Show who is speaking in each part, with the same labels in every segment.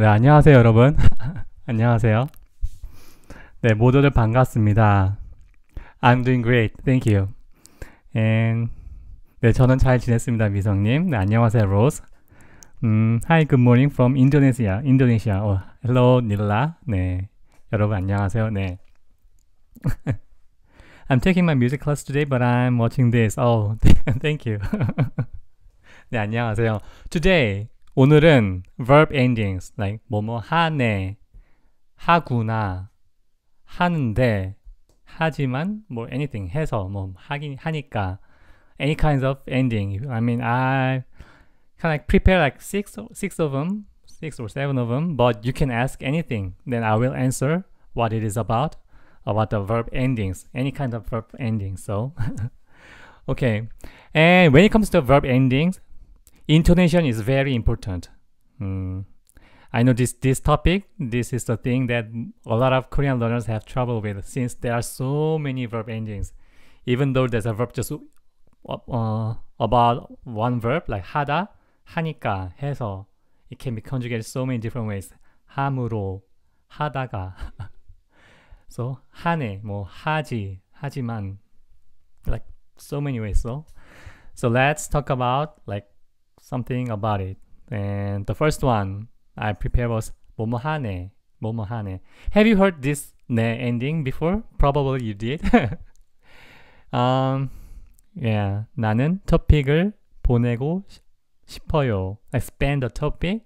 Speaker 1: 네, 안녕하세요, 여러분. 안녕하세요. 네, 모두들 반갑습니다. I'm doing great. Thank you. And 네, 저는 잘 지냈습니다, 미성님. 네, 안녕하세요, 로스. 음, hi, good morning from Indonesia. 인도네시아. 어, hello, 닐라. 네, 여러분 안녕하세요. 네. I'm taking my music class today, but I'm watching this. Oh, thank you. 네, 안녕하세요. Today, 오늘은 verb endings like 뭐뭐 하네, 하구나, 하는데, 하지만 뭐 anything 해서 뭐 하긴 하니까 any kinds of ending. I mean I kind of like prepare like six six of them, six or seven of them, but you can ask anything. Then I will answer what it is about about the verb endings, any kind of verb ending. So okay. And when it comes to verb endings, Intonation is very important. Mm. I know this this topic. This is the thing that a lot of Korean learners have trouble with since there are so many verb endings. Even though there's a verb just uh, uh, about one verb like 하다, 하니까, 해서 it can be conjugated so many different ways. 함으로, 하다가. so 하네, 뭐 하지, 하지만 like so many ways. So so let's talk about like something about it. And the first one I prepared was Momohane. Momohane. Have you heard this ne ending before? Probably you did. um, yeah. 나는 토픽을 보내고 싶어요. I spend a topic.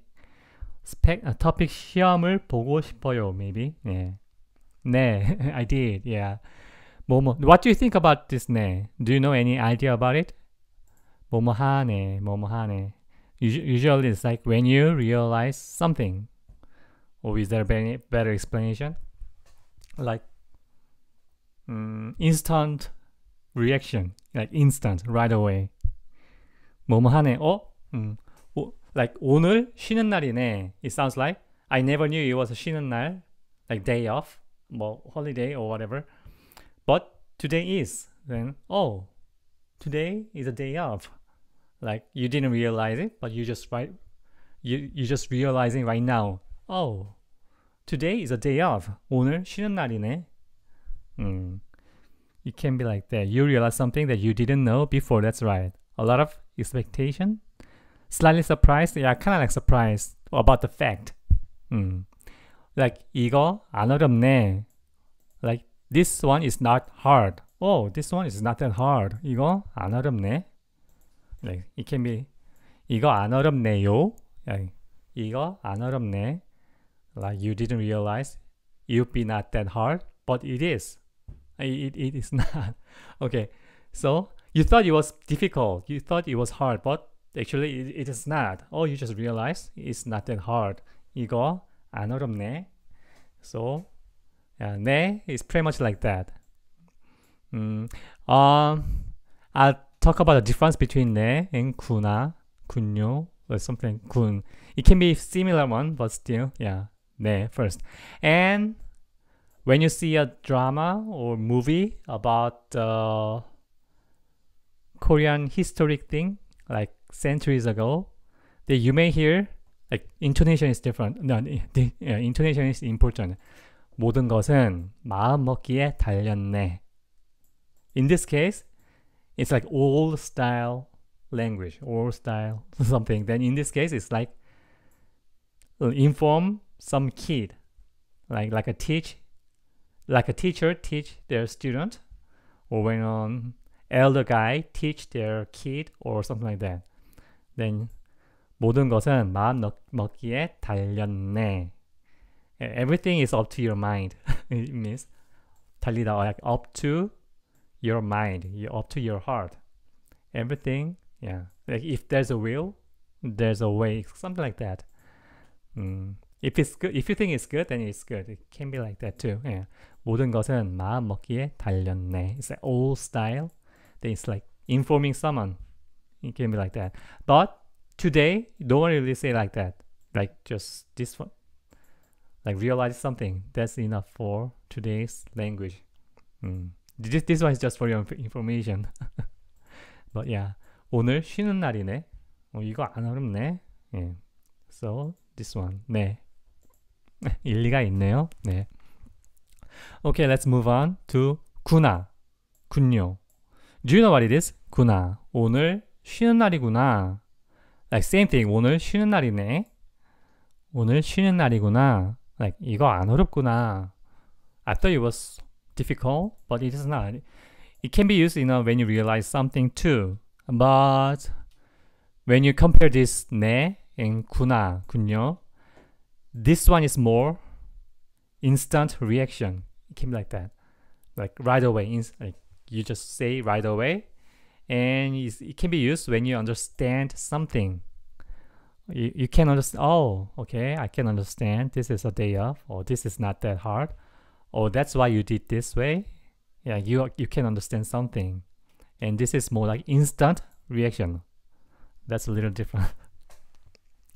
Speaker 1: Spec, a uh, topic 시험을 보고 싶어요. Maybe. Yeah. 네, I did. Yeah. Momo. What do you think about this 네? Do you know any idea about it? 뭐뭐하네 뭐뭐하네 usually it's like when you realize something or is there any better explanation like um, instant reaction like instant right away 뭐뭐하네 어? 음, like 오늘 쉬는 날이네 it sounds like I never knew it was a 쉬는 날 like day off 뭐 holiday or whatever but today is then oh today is a day off like you didn't realize it, but you just right, you you just realizing right now. Oh, today is a day off. 오늘 쉬는 날이네. Mm. It can be like that. You realize something that you didn't know before. That's right. A lot of expectation, slightly surprised. Yeah, kind of like surprised about the fact. Mm. Like 이거 안 어렵네. Like this one is not hard. Oh, this one is not that hard. 이거 안 어렵네 it can be 이거 안 어렵네요. Like, 이거 안 어렵네. Like you didn't realize you'd be not that hard, but it is. It, it is not. okay, so you thought it was difficult. You thought it was hard, but actually it, it is not. Or you just realize it's not that hard. 이거 안 어렵네. So, uh, 네 pretty much like that. Mm, um, i talk about the difference between 네 and 구나 군요 or something 군. It can be similar one, but still, yeah, 네 first. And when you see a drama or movie about t h e Korean historic thing, like centuries ago, that you may hear like intonation is different. No, the, yeah, intonation is important. 모든 것은 마음 먹기에 달렸네. In this case, it's like old style language, old style something. Then in this case, it's like inform some kid, like like a teach, like a teacher teach their student, or when an elder guy teach their kid or something like that. Then 모든 것은 마음 먹기에 달렸네. Everything is up to your mind. it means 달리다 like up to your mind, you up to your heart. Everything, yeah. Like if there's a will, there's a way, something like that. Mm. if it's good, if you think it's good, then it's good. It can be like that too. Yeah. 모든 것은 마음 먹기에 달렸네. It's an old style. Then it's like informing someone. It can be like that. But today, no one really say like that. Like just this one. Like realize something. That's enough for today's language. Mm. This, this one is just for your information. But yeah, 오늘 쉬는 날이네. 어, 이거 안 어렵네. 예. So this one. 네. 일리가 있네요. 네. Okay, let's move on to 구나. 군요. Do you know what it is? 구나. 오늘 쉬는 날이구나. Like same thing. 오늘 쉬는 날이네. 오늘 쉬는 날이구나. Like 이거 안 어렵구나. I thought it was difficult, but it is not. It can be used you know, when you realize something too. But when you compare this 네 and kuna, 군요, this one is more instant reaction. It can be like that, like right away. like you just say right away, and it can be used when you understand something. You, you can understand. Oh, okay, I can understand. This is a day off, or this is not that hard oh, that's why you did this way. Yeah, you, you can understand something. And this is more like instant reaction. That's a little different.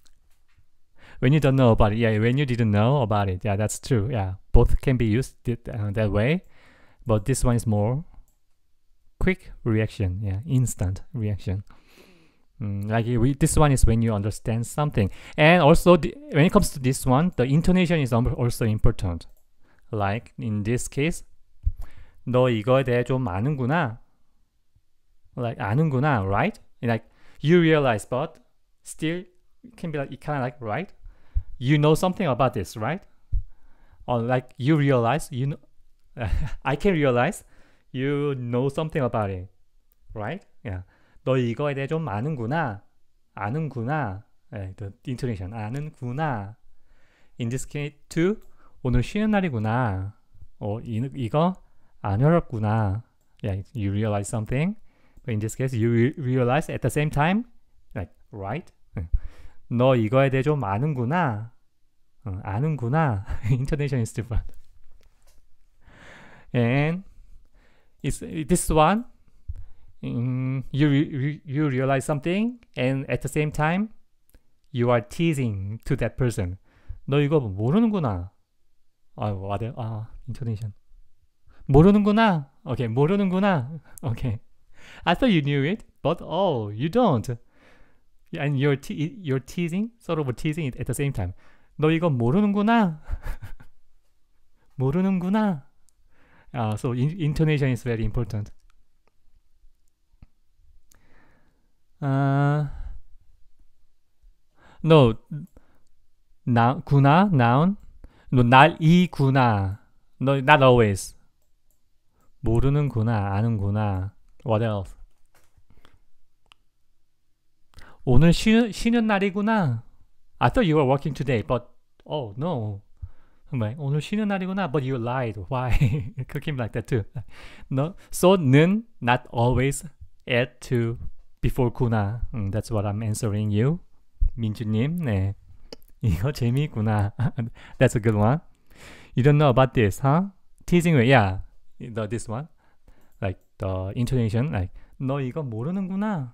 Speaker 1: when you don't know about it, yeah, when you didn't know about it, yeah, that's true. Yeah, both can be used uh, that way. But this one is more quick reaction, yeah, instant reaction. Mm, like we, this one is when you understand something, and also the, when it comes to this one, the intonation is also important. like in this case 너 이거에 대해 좀 아는구나 like 아는구나 right like you realize but still can be like it kind of like right you know something about this right or like you realize you know I can realize you know something about it right yeah 너 이거에 대해 좀 아는구나 아는구나 예, the intonation 아는구나 in this case too 오늘 쉬는 날이구나. 어, 이, 이거 안 어렵구나. Yeah, you realize something. But in this case, you re realize at the same time, like, right? 너 이거에 대해 좀 아는구나. 어, 아는구나. Intonation is different. And it's, this one, um, you, re you realize something, and at the same time, you are teasing to that person. 너 이거 모르는구나. 아, 와대, 아, 인토네이션. 모르는구나. 오케이, 모르는구나. 오케이. I thought you knew it, but oh, you don't. And you're, te you're teasing, sort of teasing it at the same time. 너 이거 모르는구나. 모르는구나. Uh, so in intonation is very important. Uh, no, noun, 구나, noun. 너날 이구나. 너 not always. 모르는구나. 아는구나. What else? 오늘 쉬, 쉬는 날이구나. I thought you were working today, but oh no. 정말 오늘 쉬는 날이구나. But you lied. Why? Cooking like that too. No. So 는 not always add to before 구나. Mm, that's what I'm answering you. 민주님. 네. 이거 재미있구나. That's a good one. You don't know about this, huh? Teasing way, yeah. The, this one. Like the intonation, like 너 이거 모르는구나.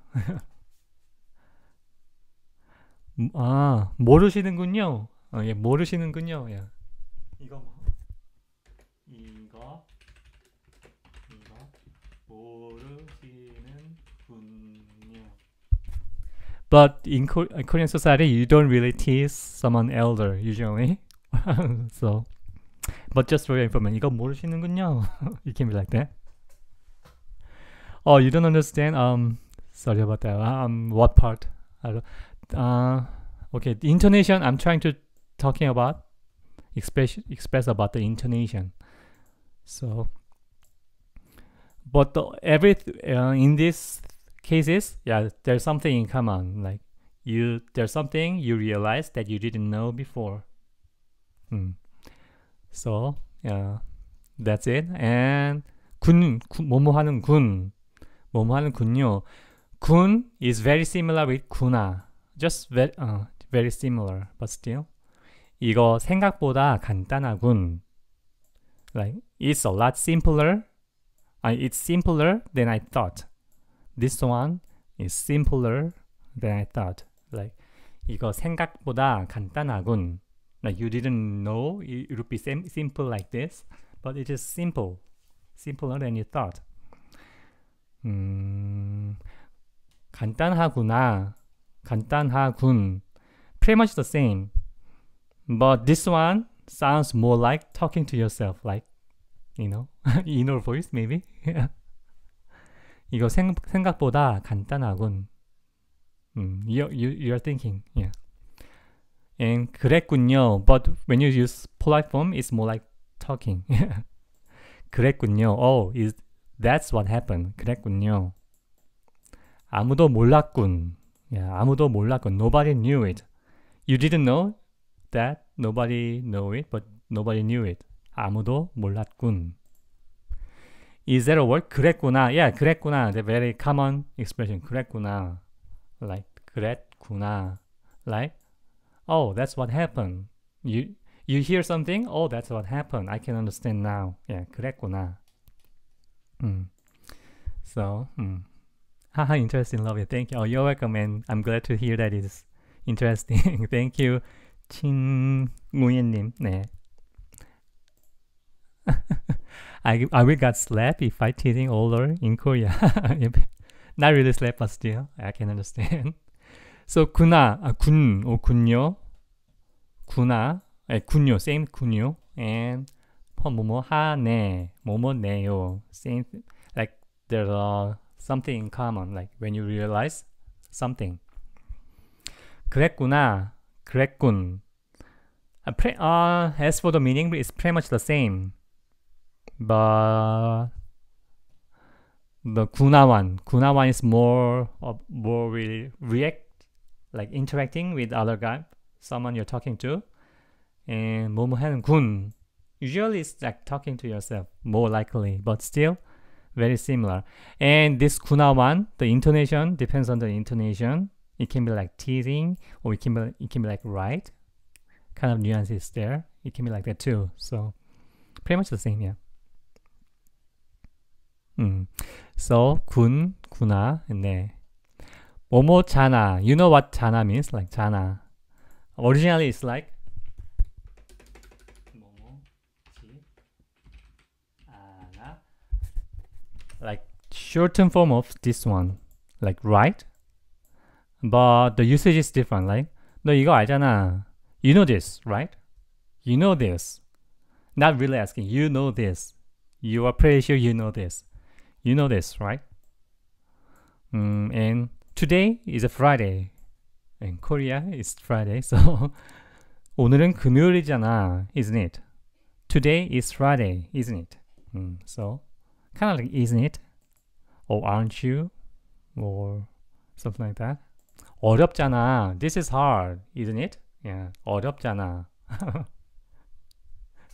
Speaker 1: 아, 모르시는군요. 어, 예, 모르시는군요. 야. 이거 뭐. 이... But in, Korean society, you don't really tease someone elder usually. so, but just for your information, 이거 모르시는군요. you can be like that. Oh, you don't understand. Um, sorry about that. Um, what part? I don't, uh, okay, the intonation I'm trying to talking about express express about the intonation. So, but the, every uh, in this cases, yeah, there's something in common. Like you, there's something you realize that you didn't know before. Mm. So yeah, that's it. And 군, 군 뭐뭐 하는 군, 뭐뭐 하는 군요. 군 is very similar with 군아. Just very, uh, very similar, but still. 이거 생각보다 간단하군. Like it's a lot simpler. I, it's simpler than I thought this one is simpler than I thought. Like 이거 생각보다 간단하군. Like you didn't know it would be sim simple like this, but it is simple, simpler than you thought. 음, 간단하구나, 간단하군. Pretty much the same, but this one sounds more like talking to yourself, like you know, inner voice maybe. 이거 생, 생각보다 간단하군. 음, you, you, you're thinking. Yeah. And 그랬군요. But when you use polite form, it's more like talking. 그랬군요. Oh, is that's what happened. 그랬군요. 아무도 몰랐군. Yeah, 아무도 몰랐군. Nobody knew it. You didn't know that. Nobody know it, but nobody knew it. 아무도 몰랐군. Is that a word? 그랬구나. Yeah, 그랬구나. The very common expression. 그랬구나. Like 그랬구나. Like oh, that's what happened. You you hear something? Oh, that's what happened. I can understand now. Yeah, 그랬구나. Mm. So, mm. haha, interesting. Love you. Thank you. Oh, you're welcome, and I'm glad to hear that it's interesting. Thank you, 친무예님. 네. I I will got slapped if I teasing older in Korea. Not really slapped, but still I can understand. So kuna, uh, 군 or 군요, 구나, kunyo, 군요, same 군요, and 뭐뭐 하네, 뭐뭐 네요, same. Like there are something in common. Like when you realize something. 그랬구나, 그랬군. Uh, pre, uh, as for the meaning, it's pretty much the same but the Kuna one, Kuna one is more of more really react like interacting with other guy, someone you're talking to, and Momohan Kun usually it's like talking to yourself more likely, but still very similar. And this Kuna one, the intonation depends on the intonation. It can be like teasing, or it can be it can be like right, kind of nuances there. It can be like that too. So pretty much the same, yeah. So 군 구나 네. 뭐뭐 자나. You know what 자나 means? Like 자나. Originally it's like like shortened form of this one like right but the usage is different like 너 이거 알잖아 you know this right you know this not really asking you know this you are pretty sure you know this You know this, right? Mm, and today is a Friday. and Korea, is Friday. So 오늘은 금요일이잖아, isn't it? Today is Friday, isn't it? Mm, so kind of like isn't it? Or aren't you? Or something like that. 어렵잖아. This is hard, isn't it? Yeah, 어렵잖아.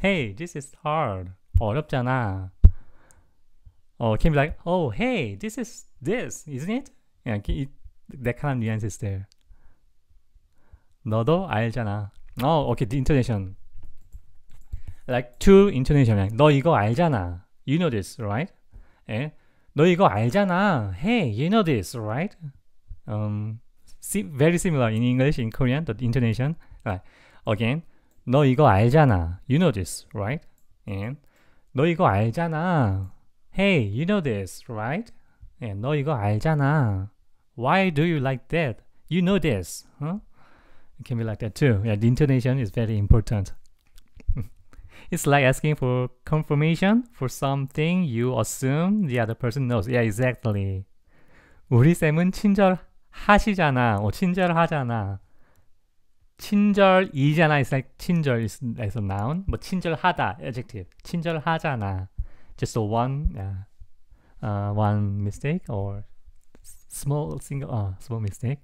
Speaker 1: hey, this is hard. 어렵잖아. or can be like, oh, hey, this is this, isn't it? Yeah, it, that kind of nuance is there. 너도 알잖아. Oh, okay, the intonation. Like to intonation. Like, 너 이거 알잖아. You know this, right? 예? 너 이거 알잖아. Hey, you know this, right? Um, see, very similar in English, in Korean, the intonation. Right. Again, 너 이거 알잖아. You know this, right? And 너 이거 알잖아. Hey, you know this, right? 예, 너 이거 알잖아. Why do you like that? You know this. Huh? It can be like that too. Yeah, the intonation is very important. it's like asking for confirmation for something you assume the other person knows. Yeah, exactly. 우리 쌤은 친절하시잖아. 어, 친절하잖아. 친절이잖아. It's like 친절 is a noun. 뭐 친절하다 adjective. 친절하잖아. just a one uh, one mistake or small single uh, small mistake.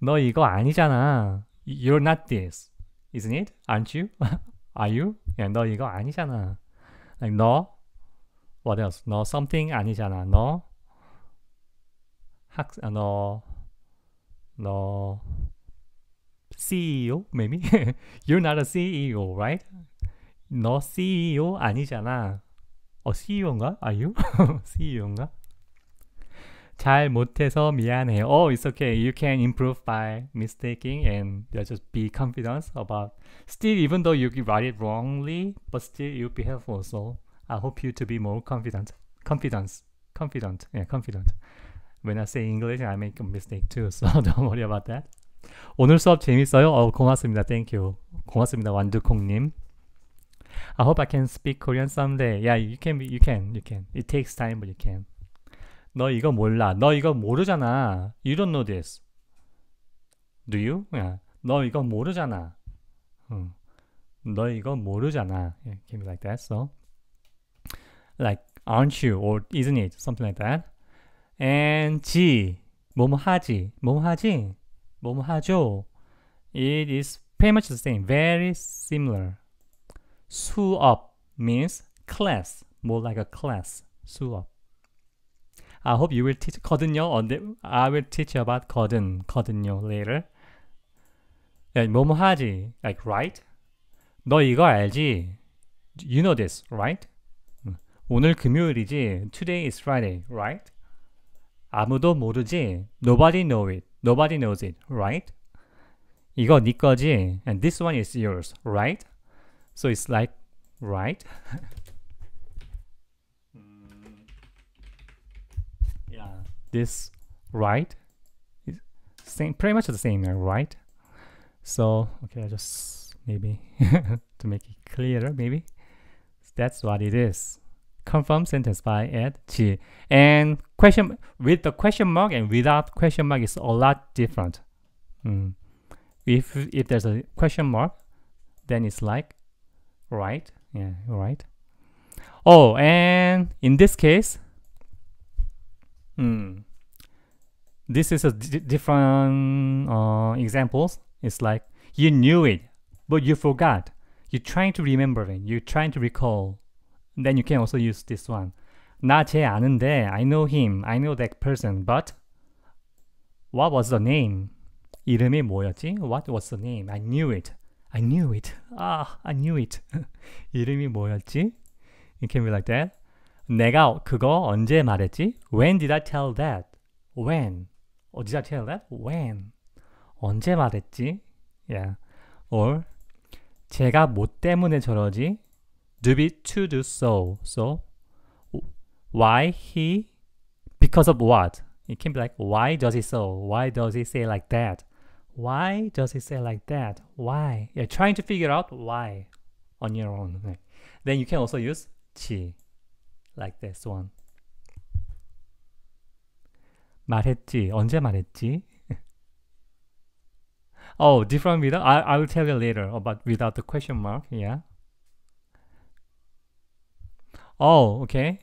Speaker 1: 너 이거 아니잖아. You're not this, isn't it? Aren't you? Are you? Yeah, 너 이거 아니잖아. Like 너 what else? 너 something 아니잖아. 너 학, 아, 너, 너 CEO maybe? You're not a CEO, right? 너 CEO 아니잖아. 어, CEO인가? Are you? CEO인가? 잘 못해서 미안해요. Oh, it's okay. You can improve by mistaking and just be confident about. Still, even though you write it wrongly, but still you'll be helpful. So I hope you to be more confident. Confidence, confident, yeah, confident. When I say English, I make a mistake too. So don't worry about that. 오늘 수업 재밌어요? 어, 고맙습니다. Thank you. 고맙습니다. 완두콩님. I hope I can speak Korean someday. Yeah, you can, you can, you can. It takes time, but you can. 너 이거 몰라. 너 이거 모르잖아. You don't know this. Do you? Yeah. 너 이거 모르잖아. 음. 너 이거 모르잖아. Yeah, can be like that. So, like, aren't you or isn't it? Something like that. And G, 뭐뭐 하지? 뭐뭐 하지? 뭐뭐 하죠? It is pretty much the same. Very similar. 수업 means class, more like a class. 수업. I hope you will teach 거든요. I will teach about 거든 거든요 later. 뭐뭐 하지 like right. 너 이거 알지? You know this, right? 오늘 금요일이지. Today is Friday, right? 아무도 모르지. Nobody know it. Nobody knows it, right? 이거 네 거지. And this one is yours, right? So it's like, right? Mm, yeah, this right is same, pretty much the same, right? So, okay, I just maybe to make it clearer, maybe that's what it is. Confirm sentence by add G. And question with the question mark and without question mark is a lot different. Mm. If if there's a question mark, then it's like right? Yeah, right. Oh, and in this case, hmm, this is a different uh, examples. It's like you knew it, but you forgot. You're trying to remember it. You're trying to recall. Then you can also use this one. 나쟤 아는데, I know him, I know that person, but what was the name? 이름이 뭐였지? What was the name? I knew it. I knew it. 아, I knew it. 이름이 뭐였지? It can be like that. 내가 그거 언제 말했지? When did I tell that? When? Oh, did I tell that? When? 언제 말했지? Yeah. Or 제가 뭐 때문에 저러지? Do be to do so. So why he? Because of what? It can be like why does he so? Why does he say like that? Why does it say like that? Why? Yeah, trying to figure out why on your own. 네. Then you can also use 지 like this one. 말했지. 언제 말했지? oh, different without. I I will tell you later about without the question mark. Yeah. Oh, okay.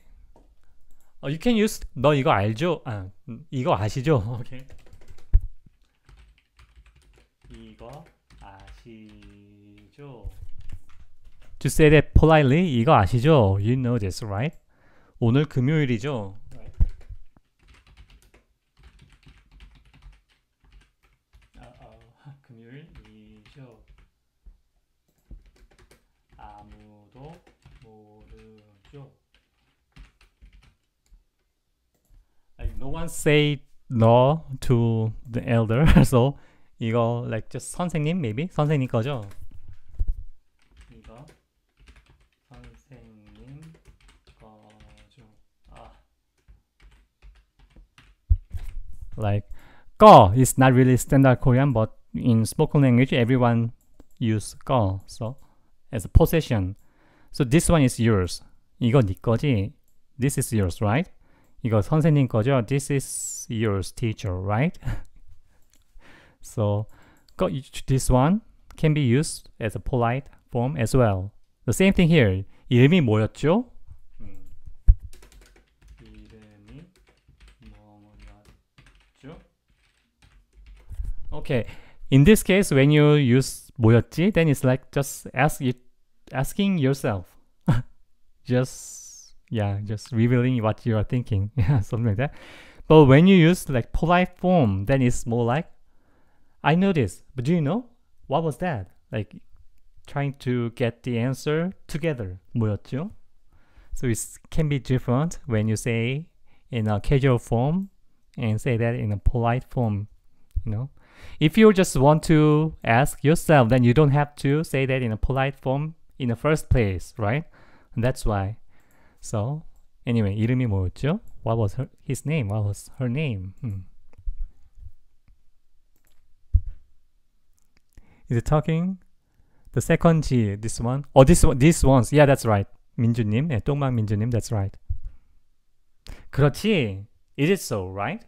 Speaker 1: Oh, you can use 너 이거 알죠? 아, 이거 아시죠? Okay. 이거 아시죠? To say that politely, 이거 아시죠? You know this, right? 오늘 금요일이죠? no one say no to the elder so 이거 like just 선생님 maybe 선생님 거죠? 이거 선생님 거죠. 아. Like 거 is not really standard Korean but in spoken language everyone use 거 so as a possession. So this one is yours. 이거 네 거지. This is yours, right? 이거 선생님 거죠? This is yours, teacher, right? So got this one can be used as a polite form as well. The same thing here. 이름이 뭐였죠? 이름이 뭐였죠? Okay. In this case, when you use 뭐였지, then it's like just ask it, asking yourself. just yeah, just revealing what you are thinking. Yeah, something like that. But when you use like polite form, then it's more like I know this, but do you know what was that? Like trying to get the answer together 뭐였죠? So it can be different when you say in a casual form and say that in a polite form, you know. If you just want to ask yourself, then you don't have to say that in a polite form in the first place, right? And that's why. So anyway, 이름이 뭐였죠? What was her, his name? What was her name? Hmm. is talking. The second G, this one. Oh, this one, this one's. Yeah, that's right. 민주님, yeah, 똥망 민주님, that's right. 그렇지. it so, right?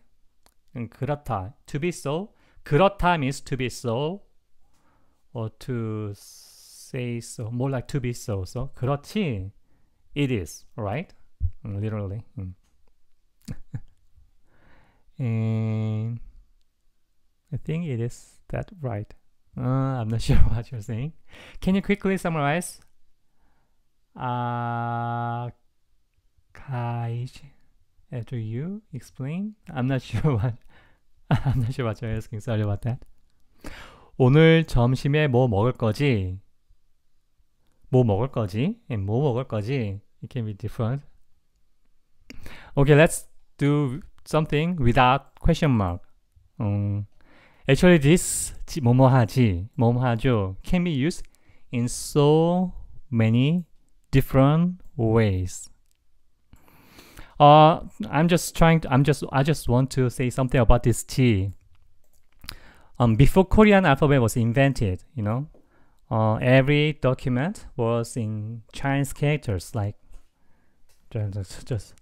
Speaker 1: 그렇다. To be so. 그렇다 means to be so. Or to say so. More like to be so. So, 그렇지. It is, right? Literally. and I think it is that right. Uh, I'm not sure what you're saying. Can you quickly summarize? Uh, after you explain, I'm not sure what I'm not sure what you're asking. Sorry about that. 오늘 점심에 뭐 먹을 거지? 뭐 먹을 거지? And 뭐 먹을 거지? It can be different. Okay, let's do something without question mark. 음. Actually, this 뭐뭐하지 뭐뭐하죠 can be used in so many different ways. Uh, I'm just trying. To, I'm just. I just want to say something about this T. Um, before Korean alphabet was invented, you know, uh, every document was in Chinese characters, like just, just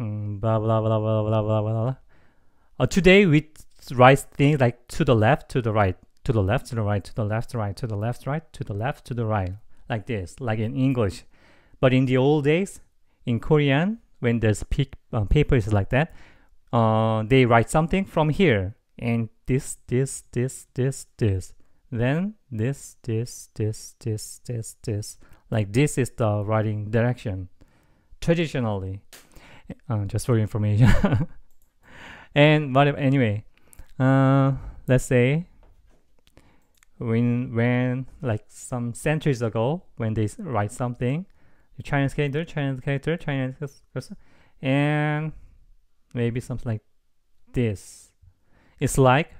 Speaker 1: um, blah, blah blah blah blah blah blah blah. Uh, today, with right things like to the left, to the right, to the left, to the right, to the left, right, to the left, right, to the left, to the right, like this, like in English. But in the old days, in Korean, when there's peak, um, uh, papers like that, uh, they write something from here and this, this, this, this, this. Then this, this, this, this, this, this. Like this is the writing direction traditionally. Uh, just for information. and whatever, anyway, uh, let's say when when like some centuries ago when they write something the Chinese character Chinese character Chinese person and maybe something like this it's like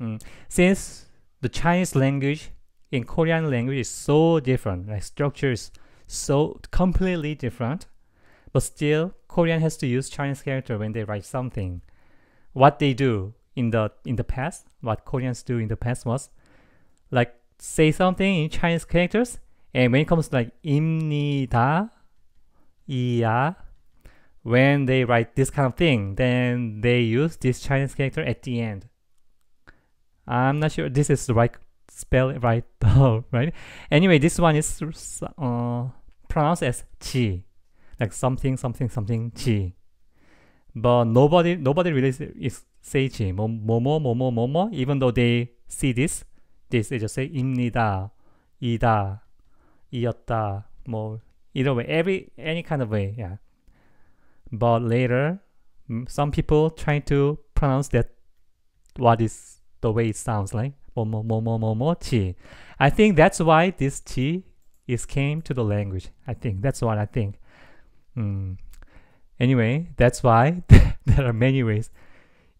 Speaker 1: mm, since the Chinese language in Korean language is so different like structure is so completely different but still Korean has to use Chinese character when they write something what they do in the in the past, what Koreans do in the past was like say something in Chinese characters, and when it comes to like imnida, iya, when they write this kind of thing, then they use this Chinese character at the end. I'm not sure this is the right spell right though, right? Anyway, this one is uh, pronounced as chi, like something, something, something chi. But nobody, nobody really is 세이지 뭐뭐뭐뭐뭐뭐 even though they see this this they just say 입니다 이다 이었다 뭐 either way every any kind of way yeah but later some people trying to pronounce that what is the way it sounds like 뭐뭐뭐뭐뭐뭐 지 I think that's why this T is came to the language I think that's what I think mm. anyway that's why there are many ways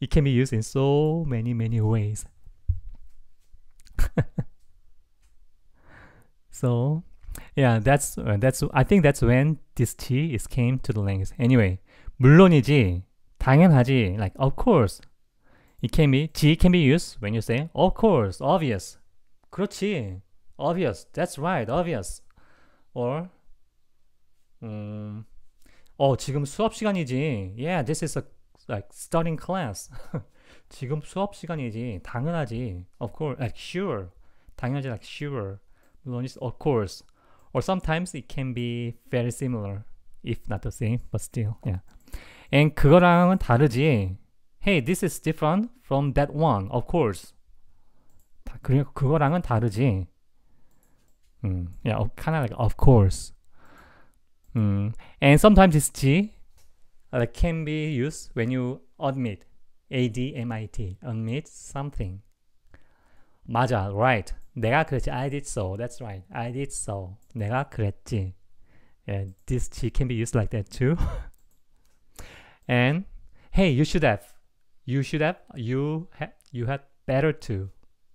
Speaker 1: it can be used in so many, many ways. so yeah that's uh, that's I think that's when this "t" is came to the language anyway 물론이지 당연하지 like of course it can be "t" can be used when you say of course obvious 그렇지 obvious that's right obvious or um, 어 지금 수업 시간이지 yeah this is a like studying class. 지금 수업 시간이지 당연하지. Of course, like sure. 당연하지 like sure. 물론 is of course. Or sometimes it can be very similar, if not the same, but still. Yeah. And 그거랑은 다르지. Hey, this is different from that one. Of course. 다, 그리고 그거랑은 다르지. 음, yeah, kind of like of course. 음, and sometimes it's G, Uh, that can be used when you admit, admit, admit something. 맞아, right. 내가 그랬지. I did so. That's right. I did so. 내가 그랬지. Yeah, this T can be used like that too. and hey, you should have. You should have. You ha you had better too.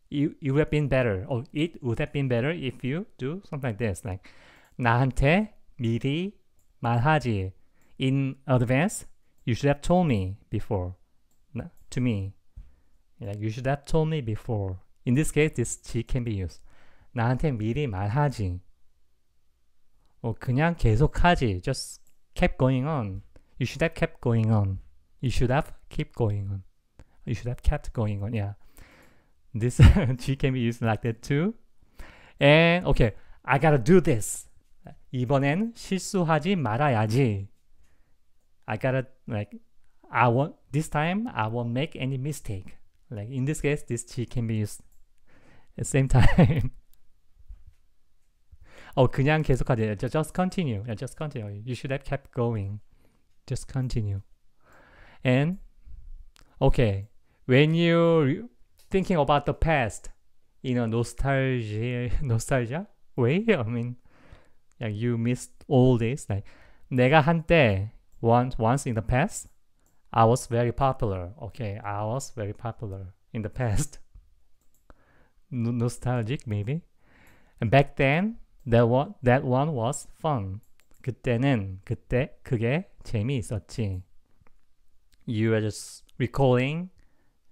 Speaker 1: You you would have been better. Or it would have been better if you do something like this. Like 나한테 미리 말하지. in advance, you should have told me before. No, to me. Yeah, you should have told me before. In this case, this G can be used. 나한테 미리 말하지. 어, 그냥 계속하지. Just kept going on. You should have kept going on. You should have kept going on. You should have kept going on. Yeah. This G can be used like that too. And okay, I gotta do this. 이번엔 실수하지 말아야지. I gotta like I won't this time I won't make any mistake. Like in this case, this chi can be used at the same time. oh, 그냥 계속하세요. Uh, just continue. Just continue. You should have kept going. Just continue. And okay, when you thinking about the past in a nostalgia nostalgia way, I mean, like you missed all this. Like 내가 한때 once once in the past I was very popular. Okay, I was very popular in the past. N nostalgic maybe. And back then that one that one was fun. 그때는 그때 그게 재미있었지. You are just recalling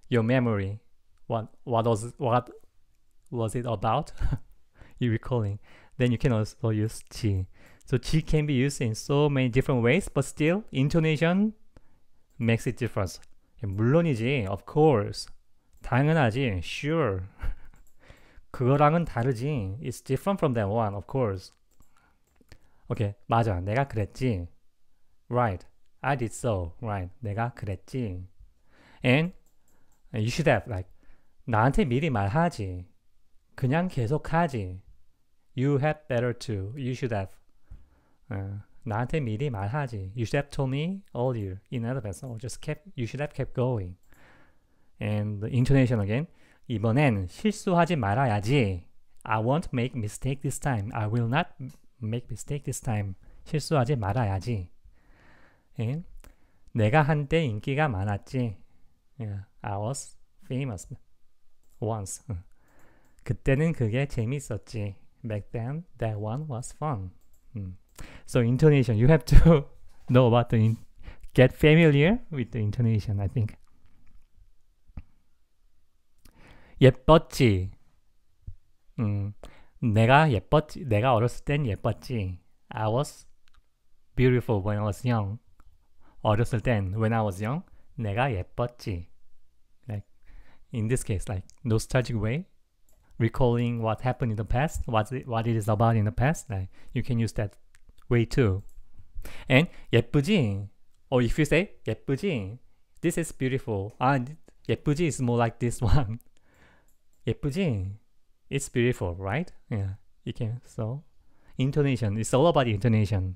Speaker 1: your memory. What what was what was it about? you recalling. Then you can also use 지. So G can be used in so many different ways, but still intonation makes it difference. 물론이지, of course, 당연하지, sure. 그거랑은 다르지. It's different from that one, of course. okay, 맞아. 내가 그랬지. Right, I did so. Right, 내가 그랬지. And you should have like 나한테 미리 말하지. 그냥 계속하지. You had better to. You should have. 어, 나한테 미리 말하지. You should have told me earlier. In advance, or just kept. You should have kept going. And the intonation again. 이번엔 실수하지 말아야지. I won't make mistake this time. I will not make mistake this time. 실수하지 말아야지. And 내가 한때 인기가 많았지. Yeah, I was famous once. 그때는 그게 재밌었지. Back then, that one was fun. 음. So intonation, you have to know about the get familiar with the intonation, I think. 예뻤지. 음, 내가 예뻤지. 내가 어렸을 땐 예뻤지. I was beautiful when I was young. 어렸을 땐 when I was young, 내가 예뻤지. Like in this case, like nostalgic way, recalling what happened in the past, what it, what it is about in the past. Like you can use that way too. And 예쁘지? Or if you say 예쁘지, this is beautiful. Ah, 예쁘지 is more like this one. 예쁘지, it's beautiful, right? Yeah, you can. So intonation, it's all about intonation.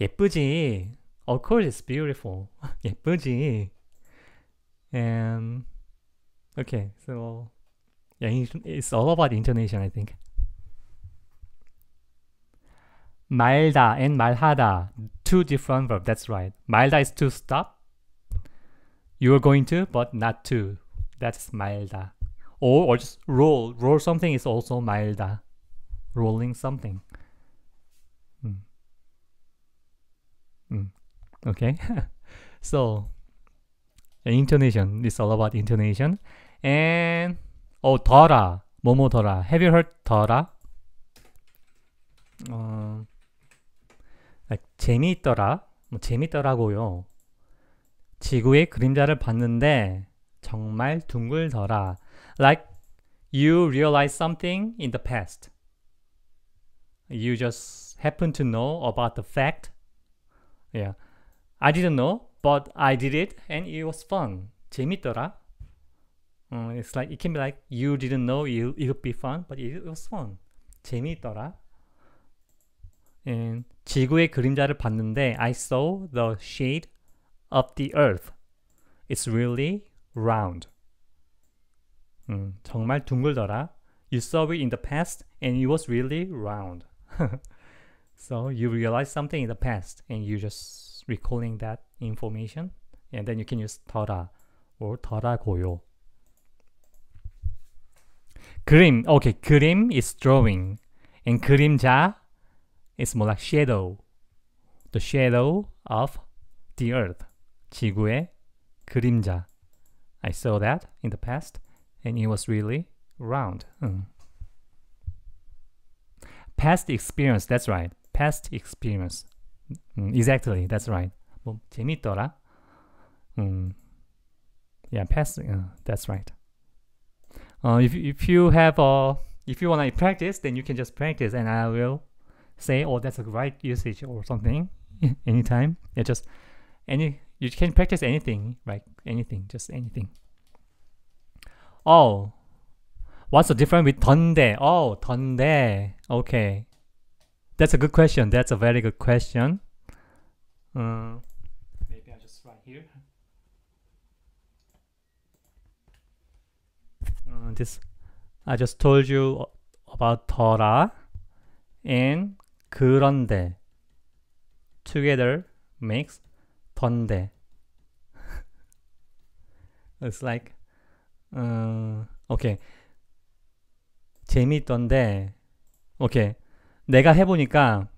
Speaker 1: 예쁘지, of course it's beautiful. 예쁘지. And okay, so yeah, it's all about intonation, I think. 말다 and 말하다 two different verbs. That's right. 말다 is to stop. You are going to, but not to. That's 말다. Or, or just roll. Roll something is also 말다. Rolling something. Mm. Mm. Okay. so, intonation. It's all about intonation. And, oh, 더라. 뭐뭐 더라. Have you heard 더라? Uh, 재미있더라, 뭐 재미있더라고요. 지구의 그림자를 봤는데 정말 둥글더라. Like you realize something in the past. You just happen to know about the fact. Yeah. I didn't know, but I did it and it was fun. 재밌더라. Um, it's like it can be like you didn't know it, it'll be fun, but it was fun. 재미있더라. 음, 지구의 그림자를 봤는데 I saw the shade of the earth. It's really round. 음, 정말 둥글더라. You saw it in the past and it was really round. so you realize something in the past and you just recalling that information and then you can use 더라 or 더라고요. 그림, okay, 그림 is drawing and 그림자 it's more like shadow. The shadow of the earth. 지구의 그림자. I saw that in the past and it was really round. Mm. Past experience, that's right. Past experience. Mm, exactly, that's right. 뭐 재밌더라. Mm. Yeah, past, uh, that's right. Uh, if, if you have, uh, if you want to practice, then you can just practice and I will say, oh, that's a right usage or something anytime. It just any you can practice anything, like Anything, just anything. Oh, what's the difference with 던데? Oh, 던데. Okay, that's a good question. That's a very good question. Uh, maybe I just write here. Uh, this I just told you about Torah and 그런데 together makes 던데 It's like 음, 오케이 재밌던데 오케이 내가 해보니까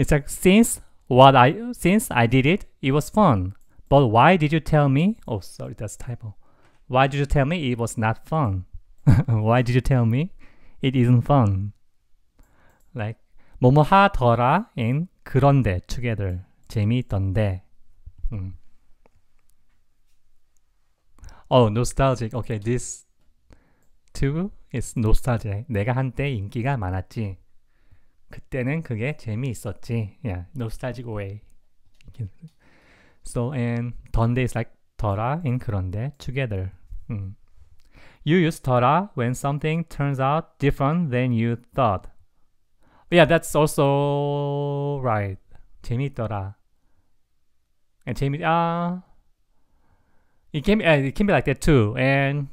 Speaker 1: It's like since what I since I did it, it was fun. But why did you tell me? Oh, sorry, that's typo. Why did you tell me it was not fun? why did you tell me it isn't fun? Like 뭐뭐 하더라 in 그런데 together 재미있던데. 음. Oh, nostalgic. Okay, this too is nostalgic. 내가 한때 인기가 많았지. 그때는 그게 재미있었지. Yeah, nostalgic way. So and donde is like 더라 in 그런데 together. 음. You use 더라 when something turns out different than you thought. Yeah, that's also right. 재미있더라. And 재미 아 it can be, uh, it can be like that too. And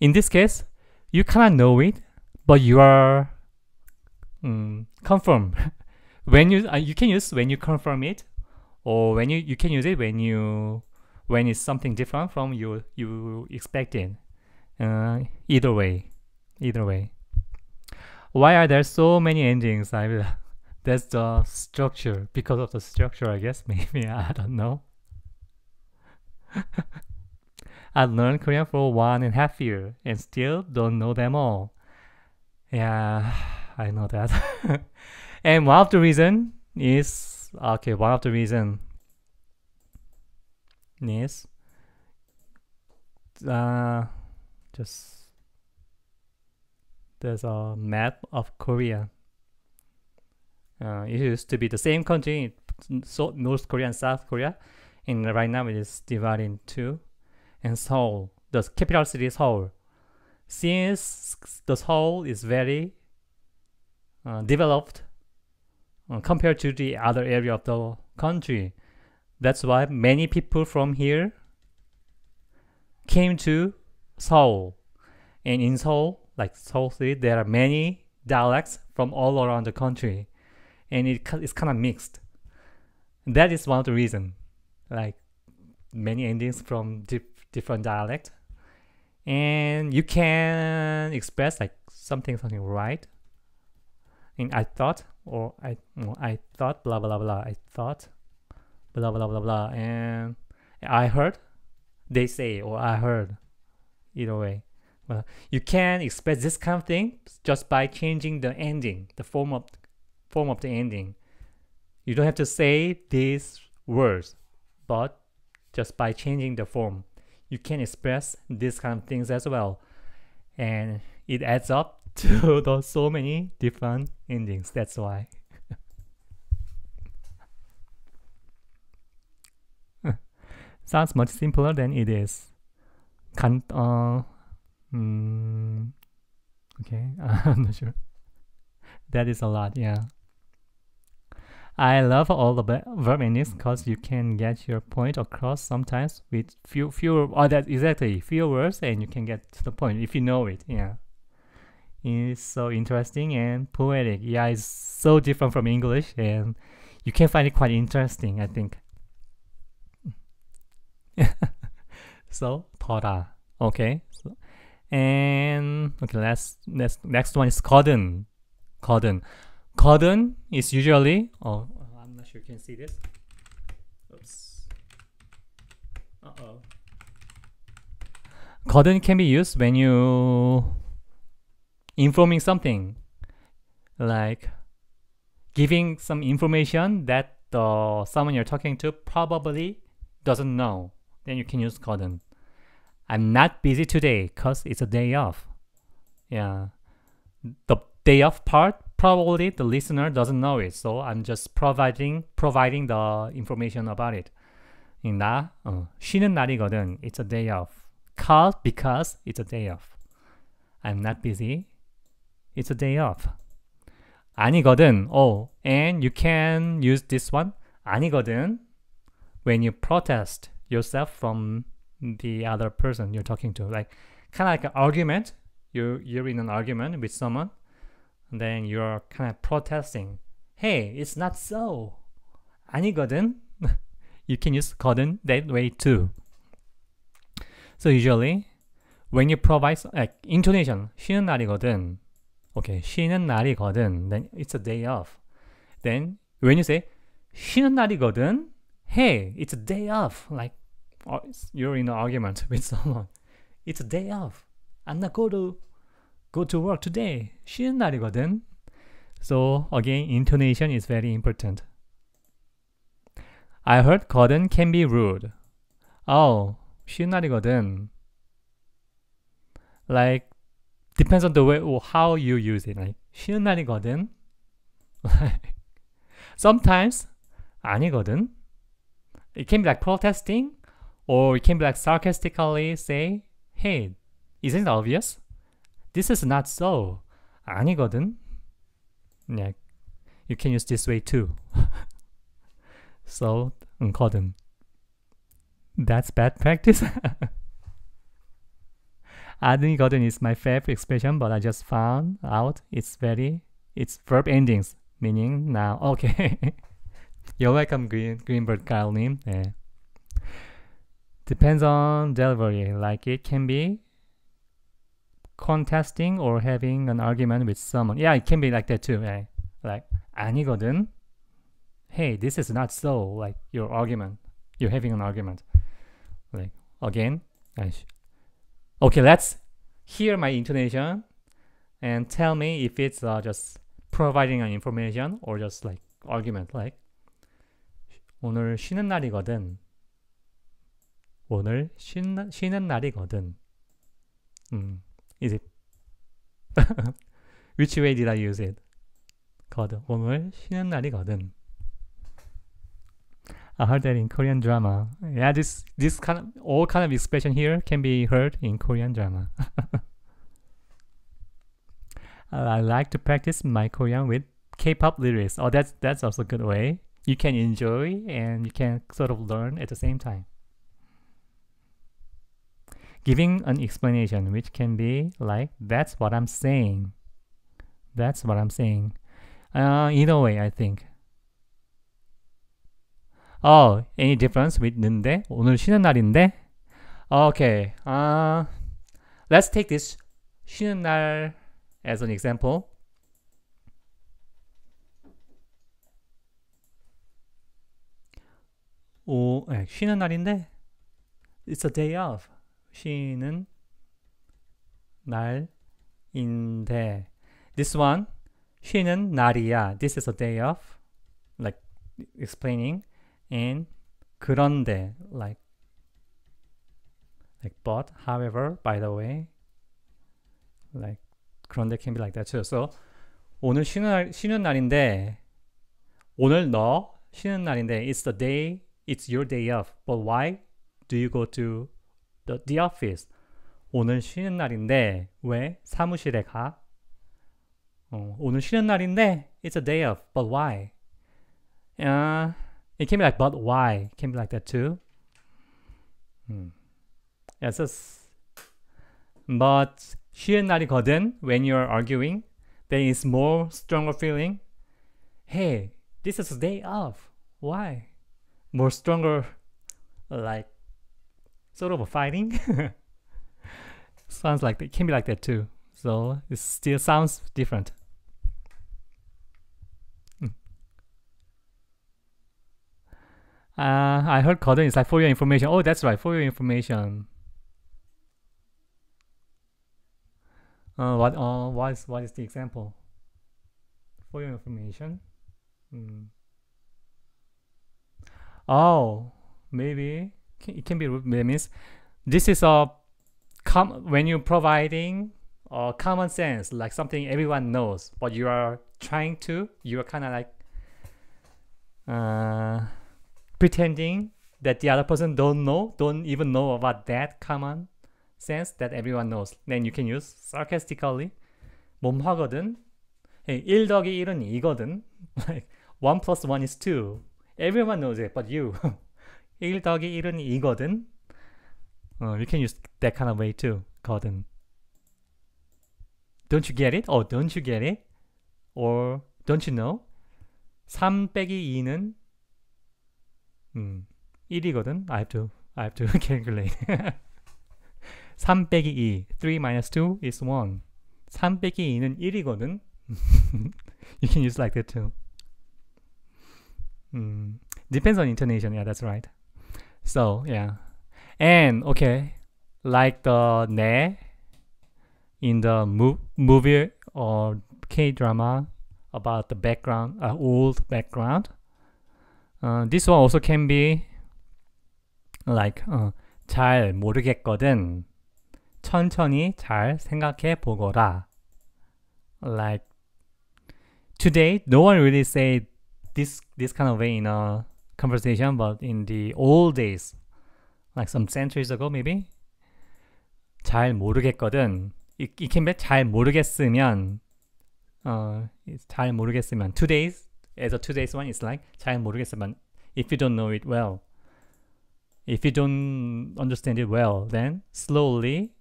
Speaker 1: in this case, you cannot know it, but you are um, confirm when you uh, you can use when you confirm it or when you you can use it when you when it's something different from you you expected uh, either way either way why are there so many endings i that's the structure because of the structure i guess maybe i don't know i learned korean for one and a half year and still don't know them all yeah I know that. and one of the reason is okay. One of the reason is uh, just there's a map of Korea. Uh, it used to be the same country, so North Korea and South Korea, and right now it is divided in two. And Seoul, the capital city is Seoul. Since the Seoul is very uh, developed uh, compared to the other area of the country. That's why many people from here came to Seoul. And in Seoul, like Seoul City, there are many dialects from all around the country. And it, it's kind of mixed. That is one of the reasons. Like many endings from different dialect. And you can express like something, something right in I thought or I well, I thought blah blah blah I thought blah blah blah blah and I heard they say or I heard either way well you can express this kind of thing just by changing the ending the form of form of the ending you don't have to say these words but just by changing the form you can express these kind of things as well and it adds up to the so many different endings. That's why. Sounds much simpler than it is. Can uh, mm, okay, I'm not sure. That is a lot, yeah. I love all the verb endings because you can get your point across sometimes with few fewer. Oh, that exactly few words, and you can get to the point if you know it. Yeah is so interesting and poetic. Yeah, it's so different from English, and you can find it quite interesting, I think. so Torah, okay. So, and okay, last next next one is cordon, cordon. Cordon is usually oh, I'm not sure you can see this. Oops. Uh oh. Cordon can be used when you informing something like giving some information that the someone you're talking to probably doesn't know then you can use could i'm not busy today because it's a day off yeah the day off part probably the listener doesn't know it so i'm just providing providing the information about it 나 어, 쉬는 날이거든 it's a day off cause because it's a day off i'm not busy it's a day off. 아니거든. Oh, and you can use this one. 아니거든. When you protest yourself from the other person you're talking to, like kind of like an argument. You you're in an argument with someone, and then you're kind of protesting. Hey, it's not so. 아니거든. you can use 거든 that way too. So usually, when you provide like intonation, 쉬는 날이거든 okay, 쉬는 날이거든, then it's a day off. Then when you say 쉬는 날이거든, hey, it's a day off. Like uh, you're in an argument with someone. It's a day off. I'm not going to go to work today. 쉬는 날이거든. So again, intonation is very important. I heard 거든 can be rude. Oh, 쉬는 날이거든. Like depends on the way or how you use it. Like 쉬운 날이거든. Sometimes 아니거든. It can be like protesting, or it can be like sarcastically say, "Hey, isn't it obvious? This is not so." 아니거든. Yeah, you can use this way too. so, 응거든. That's bad practice. 아드니거든 is my favorite expression, but I just found out it's very it's verb endings meaning now. Okay. You're welcome, Green, Greenberg Carl님. 네. Depends on delivery. Like it can be contesting or having an argument with someone. Yeah, it can be like that too. Right? Like 아니거든. Hey, this is not so. Like your argument. You're having an argument. Like again, I, Okay, let's hear my intonation and tell me if it's uh, just providing an information or just like argument like 오늘 쉬는 날이거든. 오늘 쉬는, 쉬는 날이거든. 음, is it? Which way did I use it? 거든. 오늘 쉬는 날이거든. I heard that in Korean drama. Yeah, this this kind of all kind of expression here can be heard in Korean drama. I like to practice my Korean with K-pop lyrics. Oh, that's that's also a good way. You can enjoy and you can sort of learn at the same time. Giving an explanation, which can be like, "That's what I'm saying." That's what I'm saying. Uh, either way, I think 어, any difference 있는데 오늘 쉬는 날인데 오케이 아 let's take this 쉬는 날 as an example 오, 네, 쉬는 날인데 It's a day off. 쉬는 날인데 This one 쉬는 날이야. This is a day off. Like explaining in 그런데 like like but however by the way like 그런데 can be like that too. So 오늘 쉬는 날 쉬는 날인데 오늘 너 쉬는 날인데 it's the day it's your day off. But why do you go to the, the office? 오늘 쉬는 날인데 왜 사무실에 가? 어, 오늘 쉬는 날인데 it's a day off. But why? 야 uh, It can be like, but why? It can be like that too. Hmm. Yeah, just, but 쉬운 날이거든 when you're arguing. There is more stronger feeling. Hey, this is a day off. Why? More stronger, like, sort of a fighting. sounds like it can be like that too. So it still sounds different. Uh, I heard 거든 is like for your information. Oh, that's right, for your information. Uh, what, uh, what, is, what is the example? For your information. Mm. Oh, maybe it can be that means this is a com when you're providing or uh, common sense like something everyone knows but you are trying to you are kind of like uh pretending that the other person don't know, don't even know about that common sense that everyone knows. Then you can use sarcastically. 몸하거든. 1 더하기 1은 2거든. Like 1 plus 1 is 2. Everyone knows it, but you. 1 더하기 1은 2거든. Uh, you can use that kind of way too. 거든. Don't you get it? Or don't you get it? Or don't you know? 3 빼기 2는 음, 1이거든. I have to, I have to calculate. 3 빼기 2, 3 minus 2 is 1. 3 빼기 2는 1이거든. you can use like that too. Mm. Depends on intonation. Yeah, that's right. So yeah, and okay, like the ne in the mo movie or K drama about the background, uh, old background. Uh, this one also can be like uh, 잘 모르겠거든. 천천히 잘 생각해 보거라. Like today, no one really say this this kind of way in a conversation, but in the old days, like some centuries ago, maybe 잘 모르겠거든. It, i 잘 모르겠으면, uh, 모르겠으면 today's as of today's one is like 잘 모르겠지만 if you don't know it well if you don't understand it well then slowly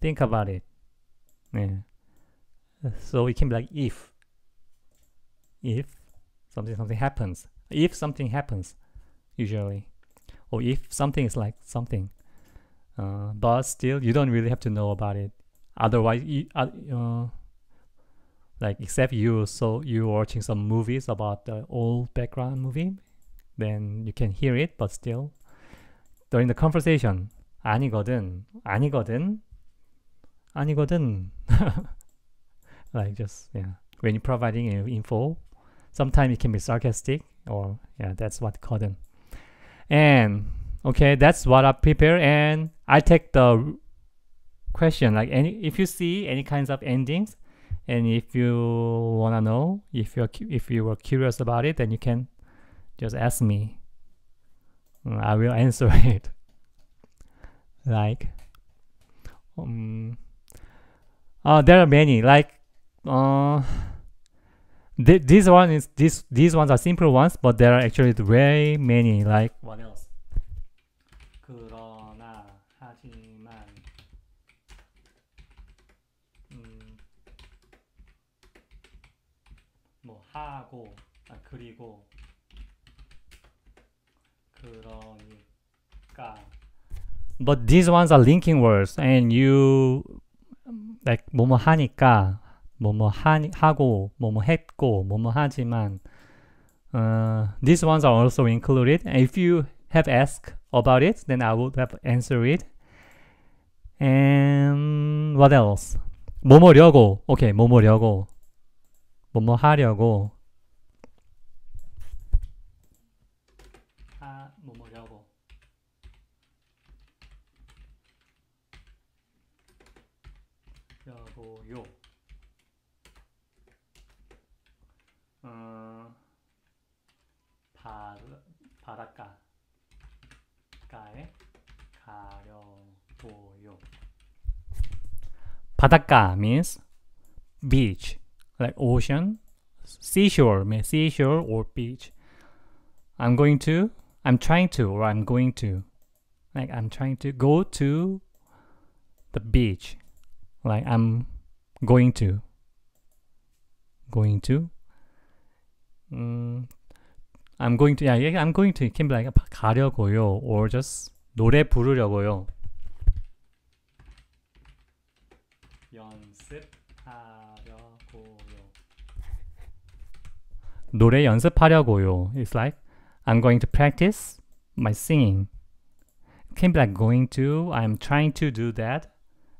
Speaker 1: think about it yeah. so it can be like if if something something happens if something happens usually or if something is like something uh, but still you don't really have to know about it otherwise you, uh, uh like except you so you're watching some movies about the old background movie then you can hear it but still during the conversation 아니거든 아니거든 아니거든 like just yeah when you're providing info sometimes it can be sarcastic or yeah that's what 거든 and okay that's what I prepare and I take the question like any if you see any kinds of endings and if you wanna know, if you if you were curious about it, then you can just ask me. Mm, I will answer it. like, um, uh, there are many. Like, uh, th these one is this these ones are simple ones, but there are actually very many. Like, what else? 하고 아 그리고 그러니까 But these ones are linking words and you like 뭐뭐 하니까 뭐뭐 하니 하고 뭐뭐 했고 뭐뭐 하지만 uh, these ones are also included and if you have asked about it then I would have answered it and what else 뭐뭐려고 okay 뭐뭐려고 뭐뭐 하려고 아 뭐뭐려고 여고요 어, 바, 바닷가 가에 가려고요 바닷가 means beach like ocean, seashore, seashore or beach. I'm going to, I'm trying to, or I'm going to, like I'm trying to go to the beach, like I'm going to, going to. Mm, I'm going to, yeah, yeah, I'm going to. It can be like 가려고요, or just 노래 부르려고요. 노래 연습하려고요. It's like I'm going to practice my singing. It can be like going to, I'm trying to do that.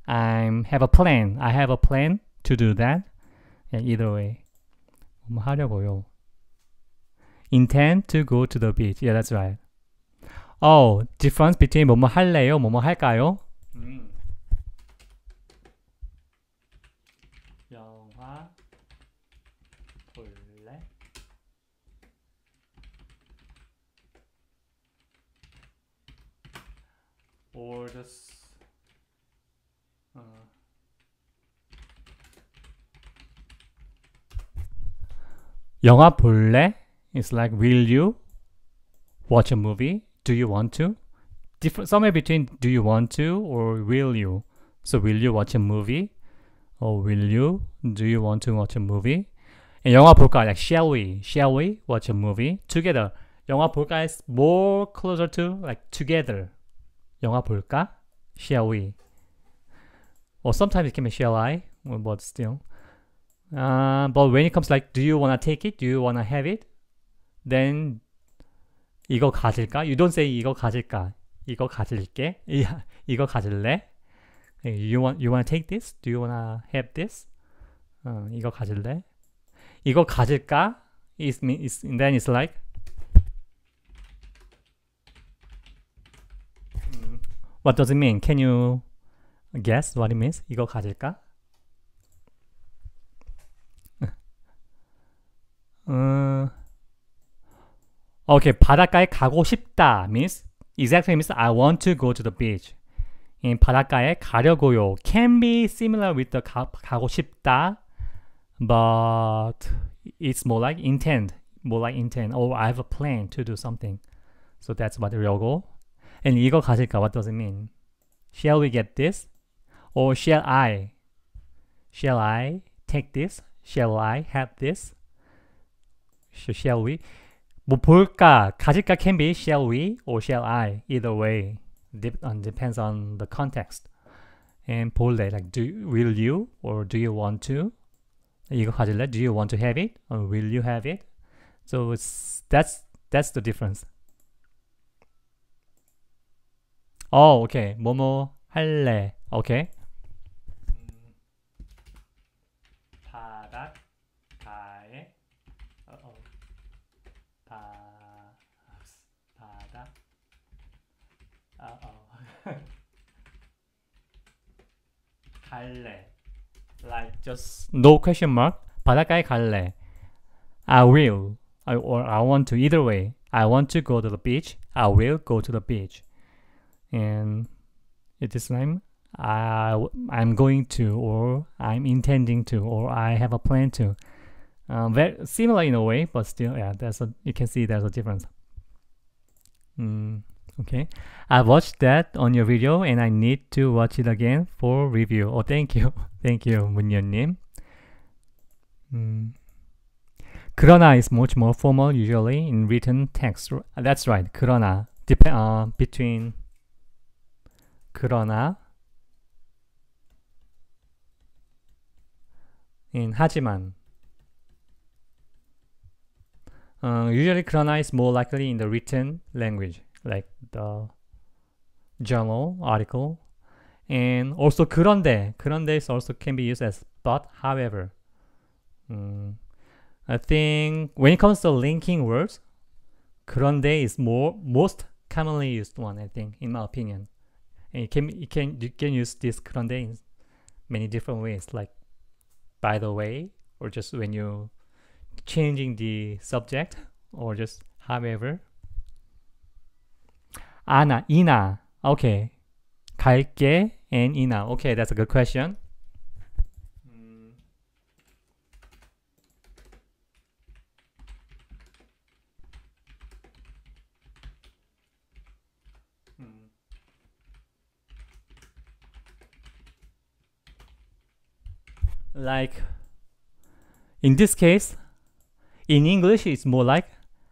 Speaker 1: I have a plan. I have a plan to do that. Yeah, either way. 뭐 하려고요. Intend to go to the beach. Yeah, that's right. Oh, difference between 뭐뭐 할래요, 뭐뭐 할까요? 음. or just uh, 영화 볼래? It's like will you watch a movie? Do you want to? Different, somewhere between do you want to or will you? So will you watch a movie? Or will you? Do you want to watch a movie? And 영화 볼까? Like shall we? Shall we watch a movie together? 영화 볼까 is more closer to like together. 영화 볼까? Shall we? Or sometimes it can be shall I? But still. Uh, but when it comes like do you wanna take it? Do you wanna have it? Then 이거 가질까? You don't say 이거 가질까? 이거 가질게? 이거 가질래? You want you wanna take this? Do you wanna have this? 어, 이거 가질래? 이거 가질까? It's, it's, then it's like What does it mean? Can you guess what it means? 이거 가질까? 음, 오케이 바닷가에 가고 싶다 means exactly means I want to go to the beach. 바닷가에 가려고요. Can be similar with the 가, 가고 싶다, but it's more like intent, more like intent. Or I have a plan to do something. So that's what 하려고. And 이거 가질까? What does it mean? Shall we get this? Or shall I? Shall I take this? Shall I have this? Shall we? 뭐 볼까? 가질까 can be shall we or shall I? Either way, uh, depends on the context. And 볼래 like do will you or do you want to? 이거 가질래? Do you want to have it or will you have it? So it's, that's that's the difference. 어, 오케이. 뭐뭐 할래. 오케이. 음, 바닷가에 어, 어. 바, 바다 아, 어. 갈래. Like just no question mark. 바닷가에 갈래. I will. I, or I want to either way. I want to go to the beach. I will go to the beach. and at this time I, I'm going to or I'm intending to or I have a plan to. Um, very similar in a way, but still, yeah, that's a, you can see there's a difference. Mm, okay, I watched that on your video and I need to watch it again for review. Oh, thank you. thank you, 문연님. Mm. 그러나 is much more formal usually in written text. That's right, 그러나, depend uh, between 그러나 in 하지만 uh, usually 그러나 is more likely in the written language like the journal article and also 그런데 그런데 is also can be used as but however um, I think when it comes to linking words 그런데 is more most commonly used one I think in my opinion and you can you can you can use this 그런데 in many different ways like by the way or just when you changing the subject or just however Anna, Ina. Okay. 갈게 and Ina. Okay, that's a good question. like in this case in english it's more like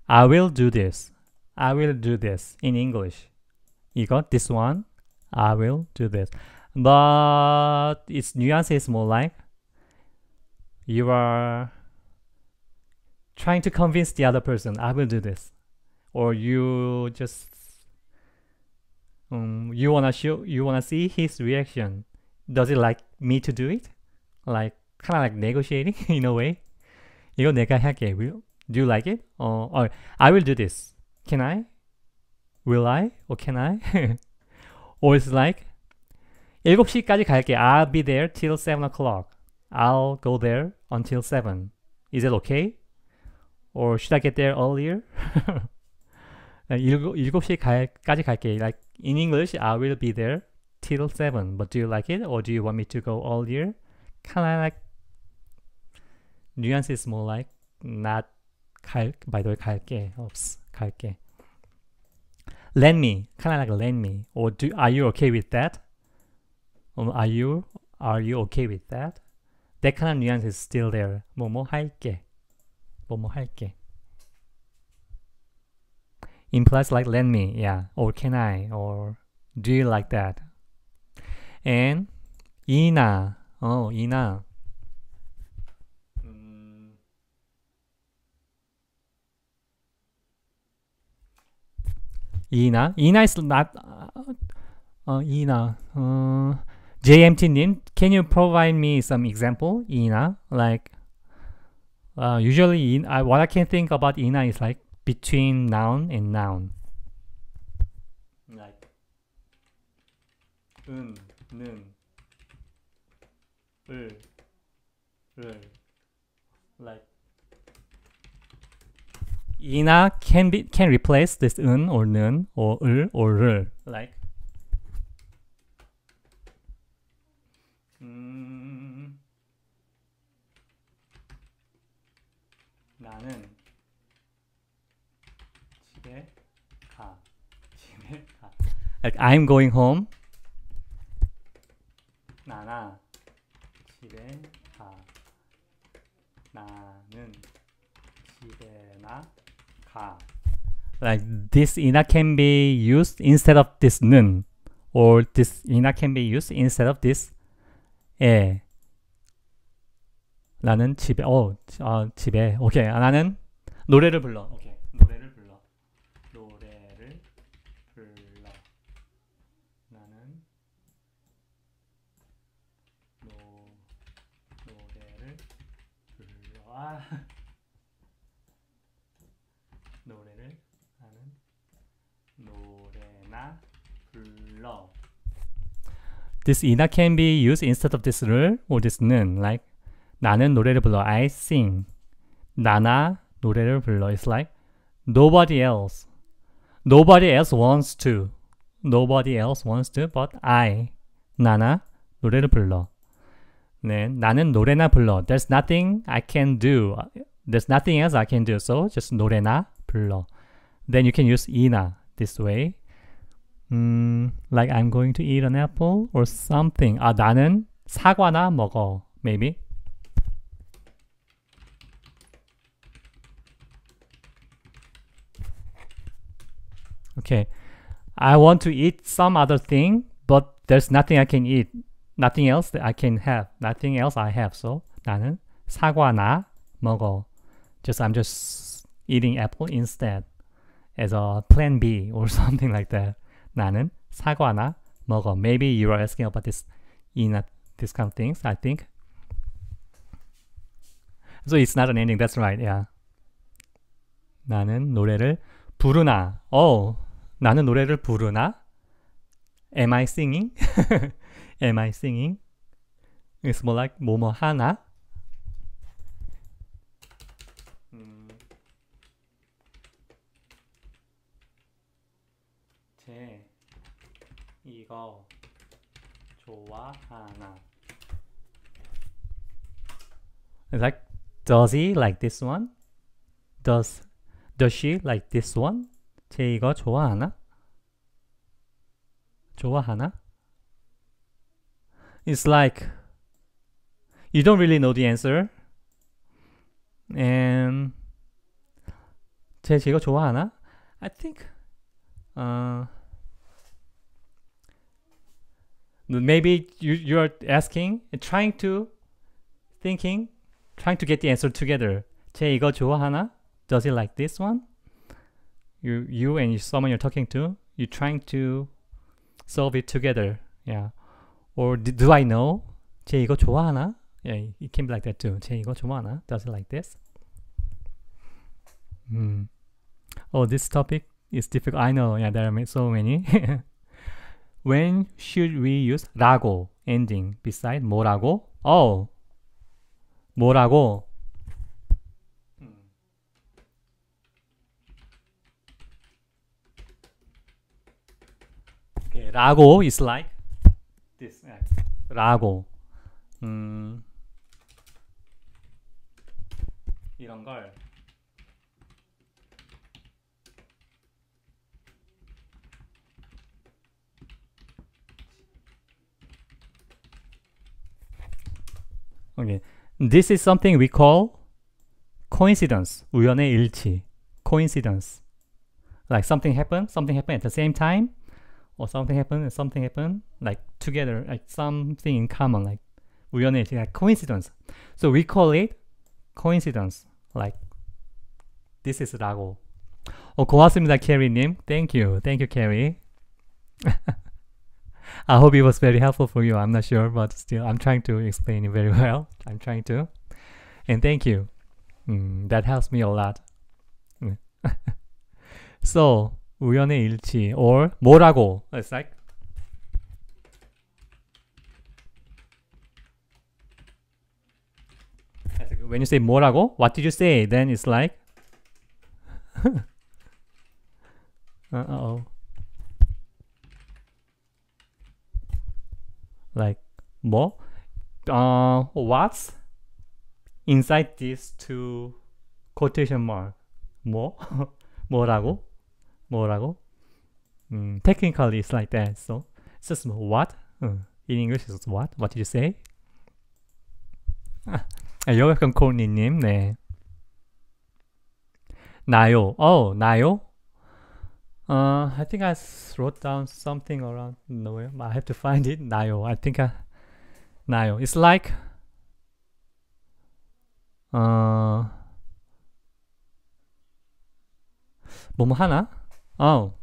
Speaker 1: i will do this i will do this in english you got this one i will do this but its nuance is more like you are trying to convince the other person i will do this or you just um, you wanna show you wanna see his reaction does he like me to do it like kind of like negotiating in a way. 이거 내가 할게. Will, do you like it? Or, or I will do this. Can I? Will I? Or can I? or it's like 7시까지 갈게. I'll be there till 7 o'clock. I'll go there until 7. Is it okay? Or should I get there earlier? 7시까지 갈게. Like in English, I will be there till 7. But do you like it? Or do you want me to go earlier? kind of like nuance is more like not 갈, way 갈게 oops 갈게. Lend me, kind of like lend me, or do are you okay with that? Um, are you are you okay with that? That kind of nuance is still there. 뭐뭐 할게, 뭐뭐 할게. Implies like lend me, yeah, or can I, or do you like that? And 이나 Oh, 이나. 음... Ina. Ina is not. 어, 이나. JMT님, can you provide me some example? ina like. Uh, usually, in, I, what I can think about ina is like between noun and noun. Like, 은, 는. 을, 를, like. 이나 can be can replace this 은 or 는 or 을 or 를 like. 음, 나는 집에 가. 집에 가. Like I'm going home. 나나 ha. Like this i n n e r can be used instead of this nun, or this i n n e r can be used instead of this 에. 라는 집에 어 아, 집에 오케이 나는 노래를 불러. 오케이. This 이나 can be used instead of this 를 or this는 like 나는 노래를 불러 I sing 나나 노래를 불러 it's like nobody else nobody else wants to nobody else wants to but I 나나 노래를 불러 네, 나는 노래나 불러 there's nothing I can do there's nothing else I can do so just 노래나 불러 then you can use 이나 this way 음, like I'm going to eat an apple or something. 아, 나는 사과나 먹어. Maybe. Okay. I want to eat some other thing, but there's nothing I can eat. Nothing else that I can have. Nothing else I have. So 나는 사과나 먹어. Just I'm just eating apple instead as a plan B or something like that. 나는 사과나 먹어. Maybe you are asking about this in this kind of things, I think. So it's not an ending. That's right. Yeah. 나는 노래를 부르나. Oh, 나는 노래를 부르나? Am I singing? Am I singing? It's more like 뭐뭐 하나? 좋아하나. It's like, does he like this one? Does, does she like this one? 쟤 이거 좋아하나? 좋아하나? It's like, you don't really know the answer. And, 쟤 이거 좋아하나? I think, uh, maybe you, you're asking, trying to, thinking, trying to get the answer together. 쟤 이거 좋아하나? Does he like this one? You, you and someone you're talking to, you're trying to solve it together. Yeah. Or do, do I know? 쟤 이거 좋아하나? Yeah, it can be like that too. 쟤 이거 좋아하나? Does he like this? Hmm. Oh, this topic is difficult. I know. Yeah, there are so many. When should we use 라고 ending beside 뭐라고? Oh 뭐라고? 라고 is like this. 라고 음, 이런 걸 Okay. This is something we call coincidence. 우연의 일치. Coincidence. Like something happened, something happened at the same time, or something happened and something happened, like together, like something in common, like 우연의 일치, like coincidence. So we call it coincidence. Like this is 라고. Oh, 고맙습니다, 캐리님. Thank you, thank you, 캐리. I hope it was very helpful for you. I'm not sure, but still, I'm trying to explain it very well. I'm trying to. And thank you. Mm, that helps me a lot. so, 우연의 일치 or 뭐라고? It's like when you say 뭐라고, what did you say? Then it's like uh oh. like 뭐 uh, what's inside these two quotation mark 뭐 뭐라고 뭐라고 음, technically it's like that so it's just what 음, in English it's what what did you say 아, 여백건 코니님 네 나요 어 나요 Uh, I think I wrote down something around nowhere. I have to find it. Nio. I think I, Nio. It's like. Uh, 뭐뭐 하나? Oh.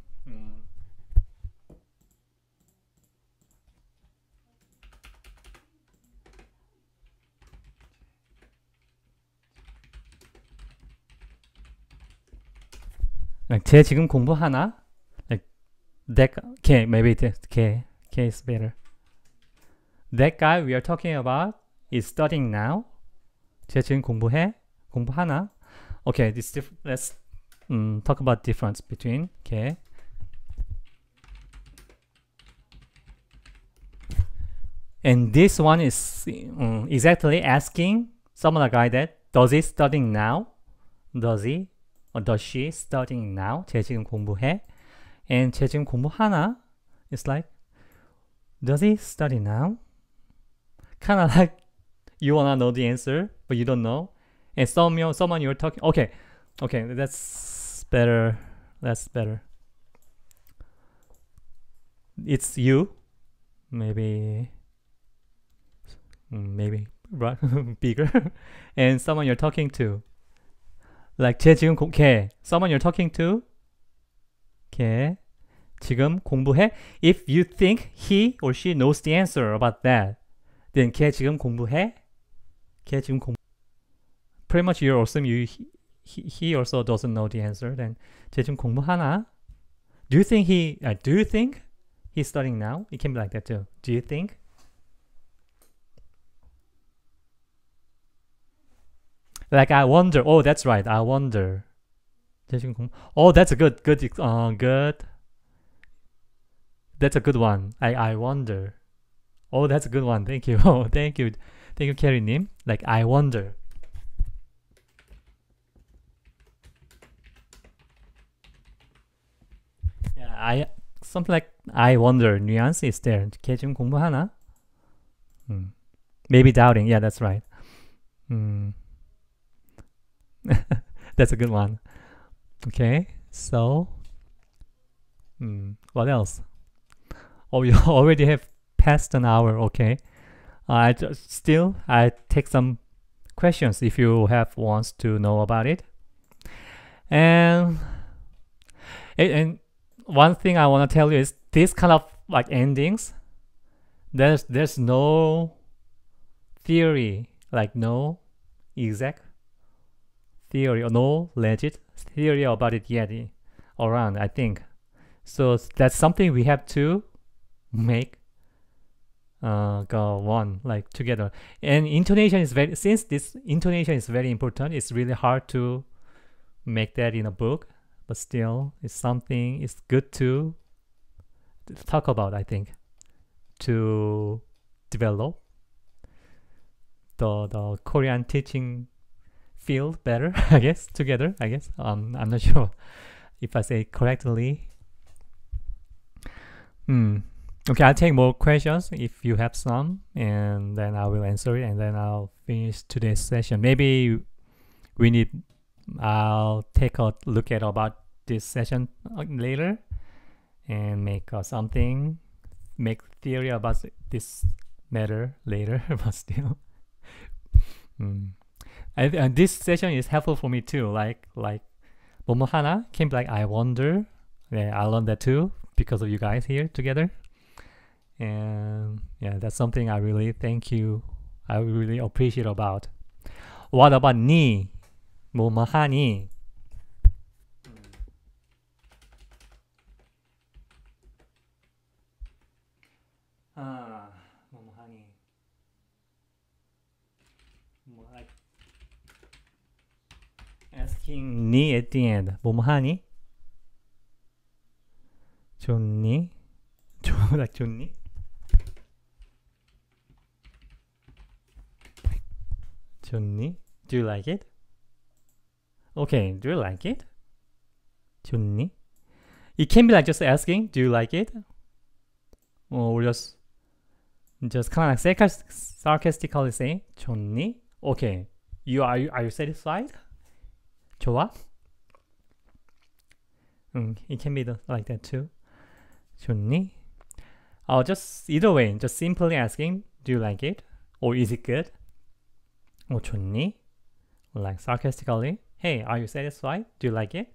Speaker 1: Like 쟤 지금 공부하나? Like that okay, maybe that okay, okay is better. That guy we are talking about is studying now. 쟤 지금 공부해? 공부하나? Okay, this diff let's um, talk about difference between okay. And this one is um, exactly asking someone like that, does he studying now? Does he? does she studying now? 쟤 지금 공부해? And 쟤 지금 공부하나? It's like, does he study now? Kind of like you wanna know the answer, but you don't know. And some you someone you're talking. Okay, okay, that's better. That's better. It's you, maybe, maybe bigger, and someone you're talking to. Like 쟤 지금 공, 걔. Someone you're talking to. 걔. 지금 공부해. If you think he or she knows the answer about that, then 걔 지금 공부해. 걔 지금 공. Pretty much you're awesome. You he, he also doesn't know the answer. Then 쟤 지금 공부하나? Do you think he? Uh, do you think he's studying now? It can be like that too. Do you think? Like I wonder. Oh, that's right. I wonder. Oh, that's a good, good, uh, good. That's a good one. I, I wonder. Oh, that's a good one. Thank you. Oh, thank you. Thank you, Carrie Nim. Like, I wonder. Yeah, I, something like I wonder nuance is there. 걔 지금 공부하나? Hmm. Maybe doubting. Yeah, that's right. Hmm. That's a good one. Okay, so hmm, what else? Oh, you already have passed an hour. Okay, I still I take some questions if you have wants to know about it. And and one thing I want to tell you is this kind of like endings. There's there's no theory like no exact theory or no legit theory about it yet around, I think. So that's something we have to make uh, go one like together. And intonation is very since this intonation is very important. It's really hard to make that in a book, but still, it's something. It's good to talk about. I think to develop the the Korean teaching feel better, I guess, together, I guess. Um, I'm not sure if I say correctly. Hmm. Okay, I'll take more questions if you have some, and then I will answer it, and then I'll finish today's session. Maybe we need, I'll take a look at about this session uh, later and make uh, something, make theory about this matter later, but still. mm. I, and uh, this session is helpful for me too. Like like Momohana came like I wonder. Yeah, I learned that too because of you guys here together. And yeah, that's something I really thank you. I really appreciate about. What about ni? Momohani? ni at the end. Do you like it? Okay, do you like it? 좋니? It can be like just asking, do you like it? Or just just kind of like sarcastically say, 좋니? Okay, you are you, are you satisfied? 좋아? Mm, it can be the, like that too. 좋니? o h just either way, just simply asking, do you like it? Or is it good? Or 좋니? Like sarcastically, hey, are you satisfied? Do you like it?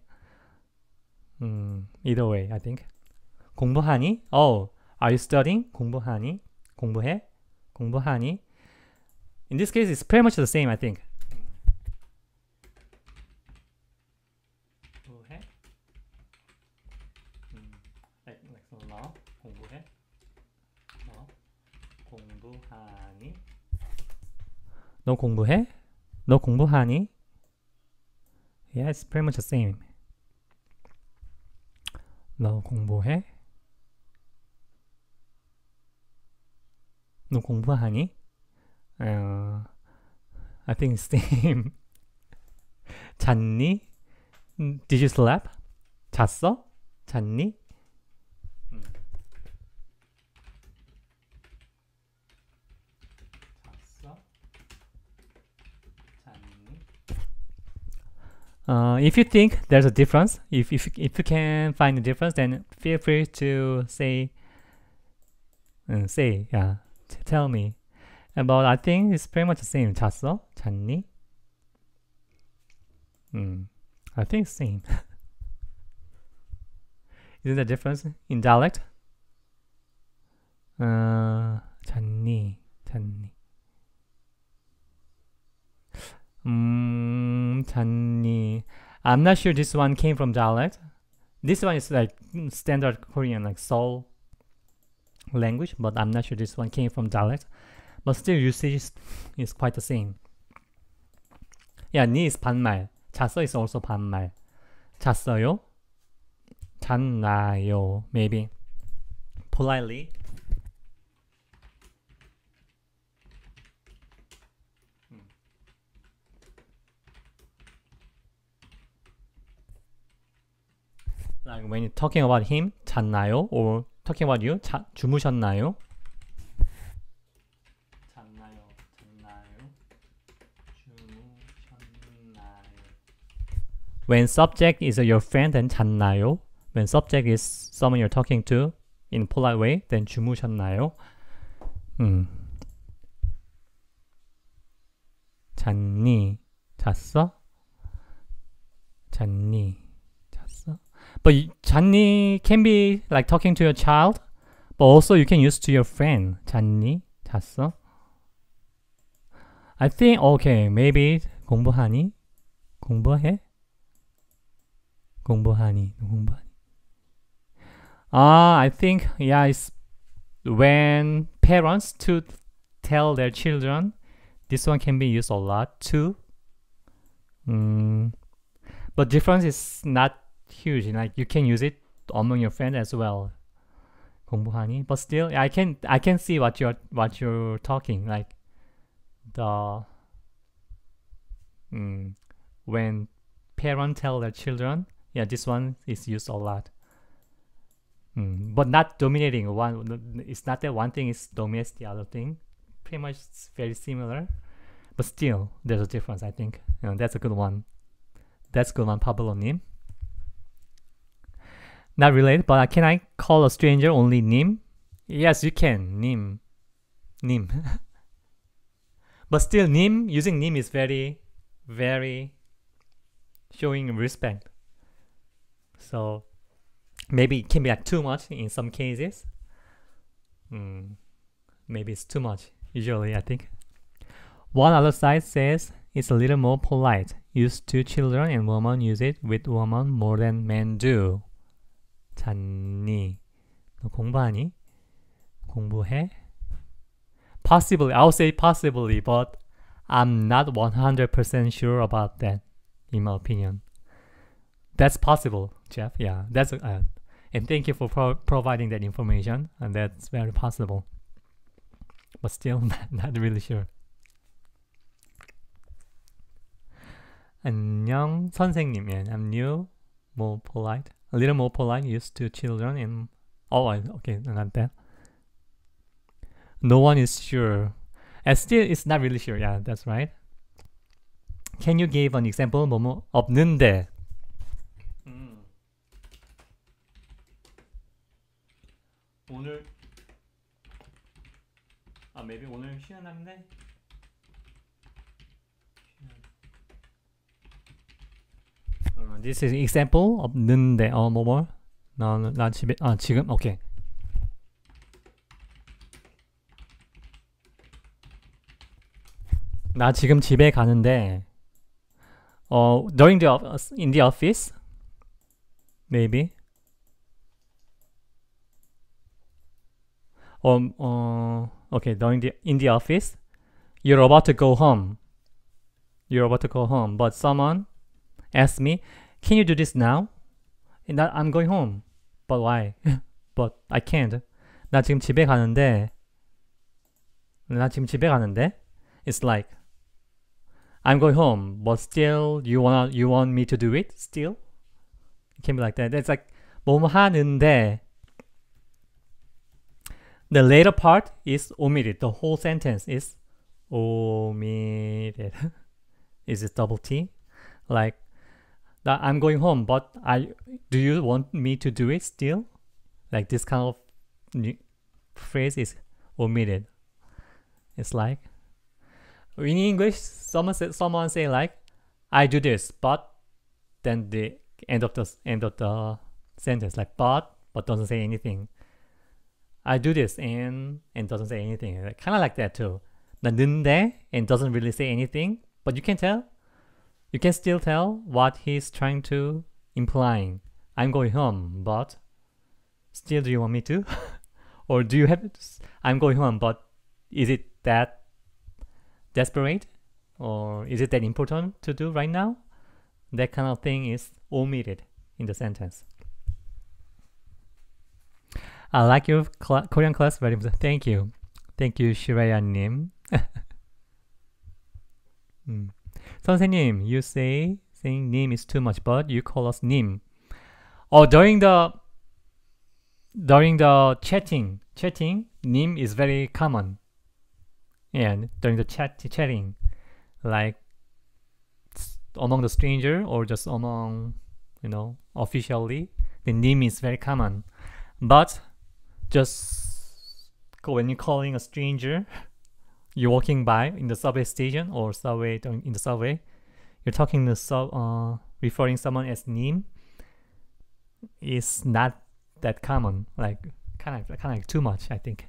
Speaker 1: Mm, either way, I think. 공부하니? Oh, are you studying? 공부하니? 공부해? 공부하니? In this case, it's pretty much the same, I think. 너 공부해? 너 공부하니? Yeah, it's pretty much the same. 너 공부해? 너 공부하니? Uh, I think it's same. 잤니? Did you sleep? 잤어? 잤니? Uh, if you think there's a difference, if, if, if you can find a difference, then feel free to say, uh, say, yeah, tell me. But I think it's pretty much the same. 잤어? 잤니? Hmm. I think same. Isn't there difference in dialect? Uh, 잤니? 잤니? Mm, 단니. I'm not sure this one came from dialect. This one is like mm, standard Korean, like Seoul language, but I'm not sure this one came from dialect. But still usage is, quite the same. Yeah, 니 is 반말. 잤어 is also 반말. 잤어요? 잤나요? Maybe. Politely, Like when you're talking about him, 잤나요? Or talking about you, 자, 주무셨나요? 잤나요? 잤나요? 주무셨나요? When subject is your friend, then 잤나요? When subject is someone you're talking to in polite way, then 주무셨나요? 음. 잤니? 잤어? 잤니? But Channi can be like talking to your child, but also you can use to your friend. 잔니 잤어? I think okay, maybe 공부하니? 공부해? 공부하니? 공부하니? Ah, I think yeah, it's when parents to tell their children. This one can be used a lot too. Mm. But difference is not huge like you can use it among your friends as well. 공부하니? But still, I can I can see what you're what you're talking like the mm, when parents tell their children, yeah, this one is used a lot. Mm, but not dominating one. It's not that one thing is dominates the other thing. Pretty much very similar, but still there's a difference. I think that's a good one. That's a good one, Pablo Nim. Not related, but can I call a stranger only Nim? Yes, you can. Nim. Nim. but still, Nim, using Nim is very, very showing respect. So maybe it can be like too much in some cases. Mm, maybe it's too much, usually, I think. One other side says it's a little more polite. Used to children and women use it with women more than men do. 잤니? 너 공부하니? 공부해? Possibly, I'll say possibly, but I'm not 100% sure about that, in my opinion. That's possible, Jeff. Yeah, that's uh, and thank you for pro providing that information. And that's very possible, but still not, not really sure. 안녕 선생님, I'm new, more polite a little more polite used to children and oh okay not that no one is sure and still it's not really sure yeah that's right can you give an example 뭐뭐 없는데 음. 오늘 아 maybe 오늘 쉬는 this is example of 는데 어뭐 뭐? 나는 나 집에 아 지금 오케이. Okay. 나 지금 집에 가는데 어 during the in the office maybe um uh, okay during the in the office you're about to go home you're about to go home but someone asked me, Can you do this now? And I'm going home. But why? But I can't. 나 지금 집에 가는데 나 지금 집에 가는데 It's like I'm going home, but still you want you want me to do it still? It can be like that. It's like 몸 하는데 The later part is omitted. The whole sentence is omitted. is it double T? Like that I'm going home, but I do you want me to do it still? Like this kind of phrase is omitted. It's like in English, someone say, someone say like, "I do this," but then the end of the end of the sentence like "but" but doesn't say anything. I do this and and doesn't say anything. Kind of like that too. 는데 and doesn't really say anything, but you can tell you can still tell what he's trying to implying. I'm going home, but still do you want me to? or do you have I'm going home, but is it that desperate? Or is it that important to do right now? That kind of thing is omitted in the sentence. I like your cl Korean class very much. Thank you. Thank you, Shireya Nim. mm. 선생님, you say saying 님 is too much, but you call us 님. Or oh, during the during the chatting, chatting 님 is very common. And during the chat chatting, like among the stranger or just among you know officially, the 님 is very common. But just when you're calling a stranger you're walking by in the subway station or subway in the subway, you're talking the sub, uh, referring someone as Nim is not that common. Like kind of kind of like too much, I think.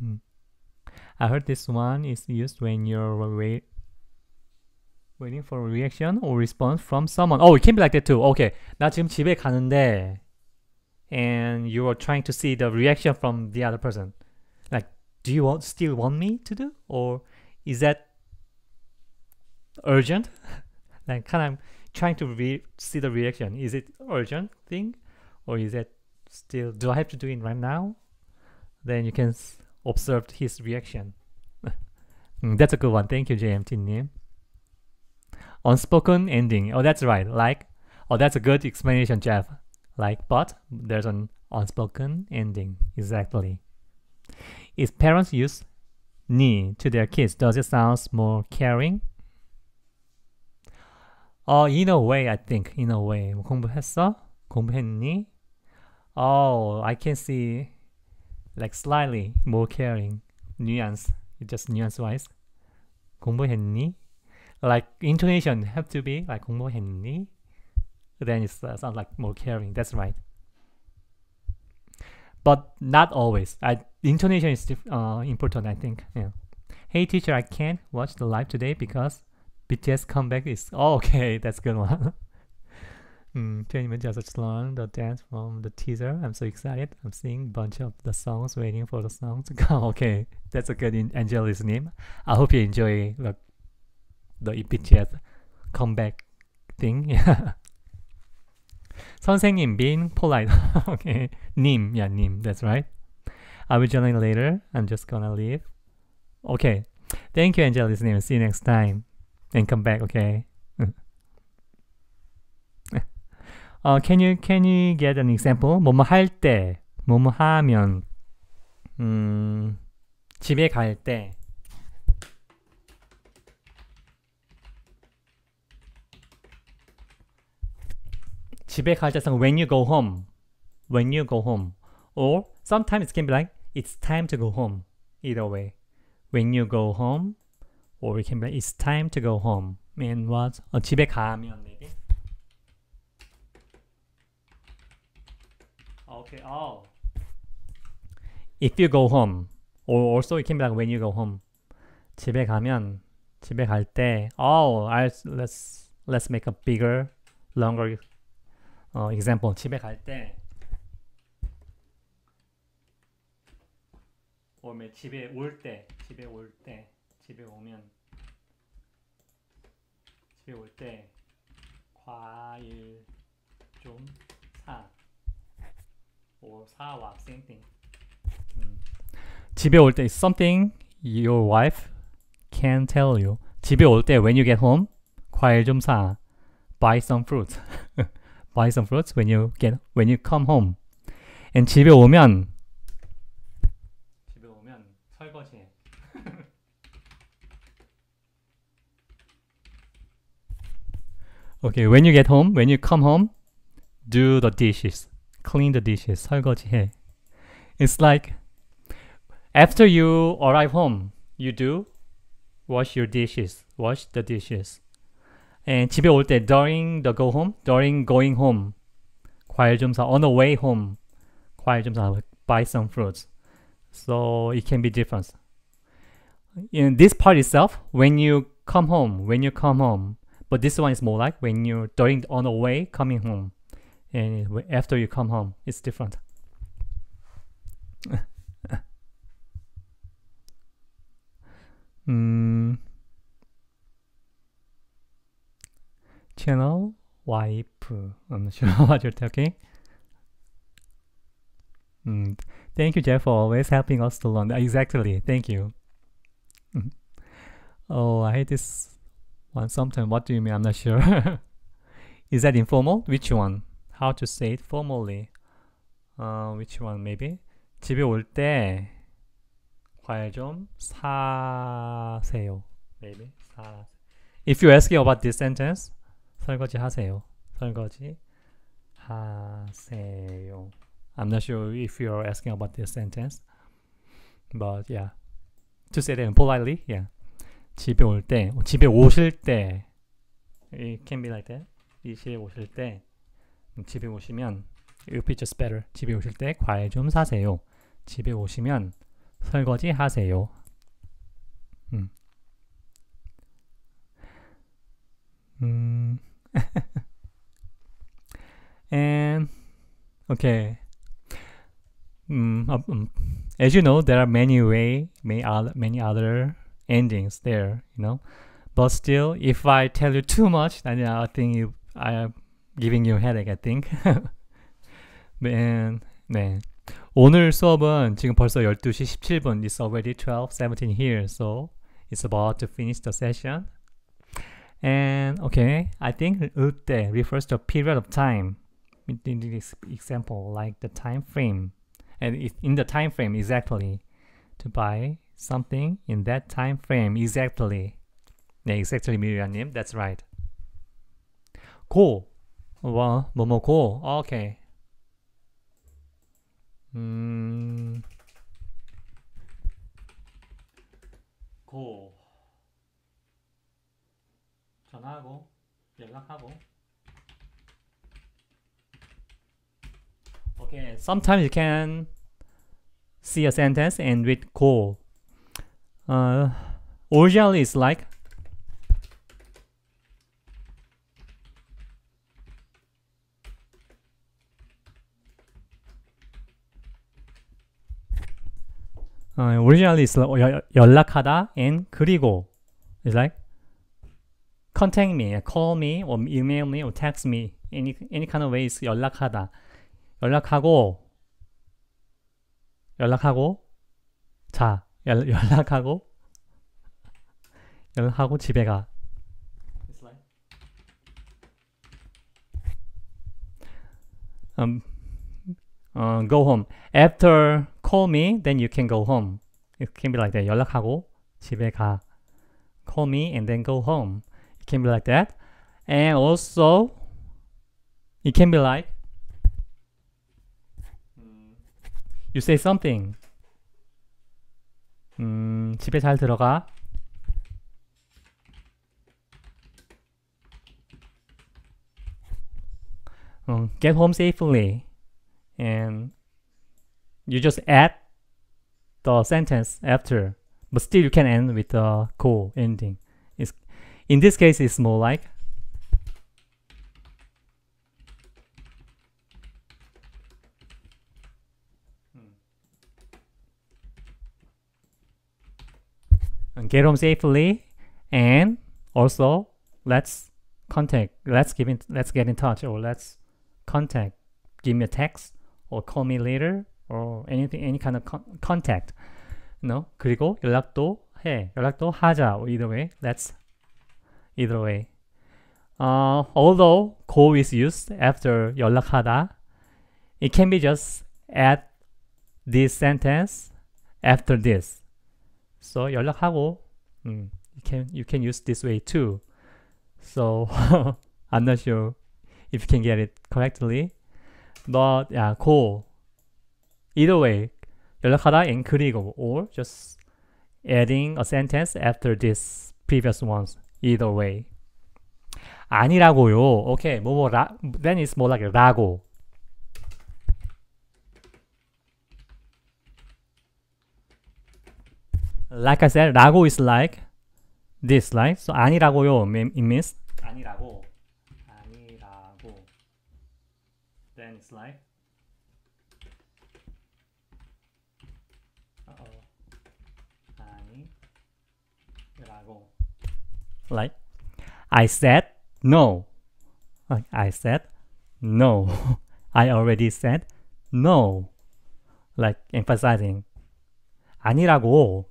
Speaker 1: Hmm. I heard this one is used when you're wait, waiting for a reaction or response from someone. Oh, it can be like that too. Okay, 나 지금 집에 가는데, and you are trying to see the reaction from the other person do you want, still want me to do? Or is that urgent? like kind of trying to see the reaction. Is it urgent thing? Or is that still, do I have to do it right now? Then you can observe his reaction. Mm, that's a good one. Thank you, JMT Name. Unspoken ending. Oh, that's right. Like, oh, that's a good explanation, Jeff. Like, but there's an unspoken ending. Exactly. If parents use ni to their kids, does it sound more caring? Oh, in a way, I think. In a way. 공부했어? 공부했니? Oh, I can see like slightly more caring nuance, just nuance wise. 공부했니? Like intonation have to be like 공부했니? Then it uh, sounds like more caring. That's right but not always. I, intonation is uh, important, I think. Yeah. Hey teacher, I can't watch the live today because BTS comeback is oh, okay. That's good one. mm, Jenny just learned the dance from the teaser. I'm so excited. I'm seeing bunch of the songs, waiting for the song to come. okay, that's a good in name. I hope you enjoy the the BTS comeback thing. Yeah. 선생님 being polite. okay. 님, yeah, 님. That's right. I will join later. I'm just gonna leave. Okay. Thank you, Angela, listening. See you next time. And come back, okay? uh, can you can you get an example? 뭐뭐 할 때, 뭐 뭐 하면, 음, 집에 갈 때. 집에 갈 때상 when you go home, when you go home, or sometimes it can be like it's time to go home. Either way, when you go home, or it can be like it's time to go home. mean what? 어, 집에 가면 maybe. Okay. Oh. If you go home, or also it can be like when you go home. 집에 가면 집에 갈 때, oh, I, let's let's make a bigger, longer 어, example 집에 갈때 오면 집에 올때 집에 올때 집에 오면 집에 올 때 과일 좀 사. 오 사와 same thing. 집에 올 때 something your wife can tell you. 집에 올 때 when you get home 과일 좀 사. buy some fruit. buy some fruits when you get when you come home. And 집에 오면 집에 오면 설거지해. okay, when you get home, when you come home, do the dishes. Clean the dishes. 설거지해. It's like after you arrive home, you do wash your dishes. Wash the dishes. And 집에 올때 during the go home, during going home 과일점사 on the way home 과일점사 buy some fruits so it can be different in this part itself when you come home when you come home but this one is more like when you during on the way coming home and after you come home it's different mm. channel wipe. I'm not sure what you're talking. Mm. Thank you, Jeff, for always helping us to learn. Exactly. Thank you. Mm-hmm. oh, I hate this one sometimes. What do you mean? I'm not sure. Is that informal? Which one? How to say it formally? Uh, which one? Maybe? 집에 올 때 과일 좀 사세요. Maybe. 사. If you're asking about this sentence, 설거지 하세요. 설거지 하세요. I'm not sure if you're asking about this sentence, but yeah. To say that politely, yeah. 집에 올 때, 집에 오실 때, it can be like that. 이 집에 오실 때, 집에 오시면, it would be just better. 집에 오실 때 과일 좀 사세요. 집에 오시면 설거지 하세요. 음. 음. and okay. Mm, um, as you know, there are many way, many other, many other endings there. You know, but still, if I tell you too much, then I think you I am giving you headache. I think. Man, man. 오늘 수업은 지금 벌써 12시 17분. It's already 12:17 here. So it's about to finish the session. And okay, I think "utte" refers to a period of time. In this example, like the time frame. And in the time frame, exactly. To buy something in that time frame, exactly. Yeah, exactly, Miriam. That's right. 고. Well, Momo Go. Okay. 음. Hmm. 고. 전화하고 연락하고 Okay, sometimes you can see a sentence and read go. Uh, originally it's like 어, originally is 연락하다 and 그리고 is like contact me, call me, or email me, or text me any any kind of ways 연락하다. 연락하고 연락하고 자 연, 연락하고 연락하고 집에 가. Um, uh, go home. After call me, then you can go home. It can be like that. 연락하고 집에 가. Call me and then go home. It can be like that. And also, it can be like you say something. 음, 집에 잘 들어가. get home safely. And you just add the sentence after. But still you can end with a cool ending. In this case, it's more like hmm. get home safely and also let's contact let's give in let's get in touch or let's contact give me a text or call me later or anything any kind of con contact no 그리고 연락도 해 연락도 하자 either way let's either way. Uh, although 고 is used after 연락하다, it can be just add this sentence after this. So 연락하고, mm, you can you can use this way too. So I'm not sure if you can get it correctly, but yeah, 고. Either way, 연락하다 and 그리고 or just adding a sentence after this previous ones. either way. 아니라고요. 오케이. 뭐뭐라 then it's more like 라고. Like I said, 라고 is like this, right? So 아니라고요. It means 아니라고. 아니라고. Then it's like like I said no. Like I said no. I already said no. Like emphasizing 아니라고.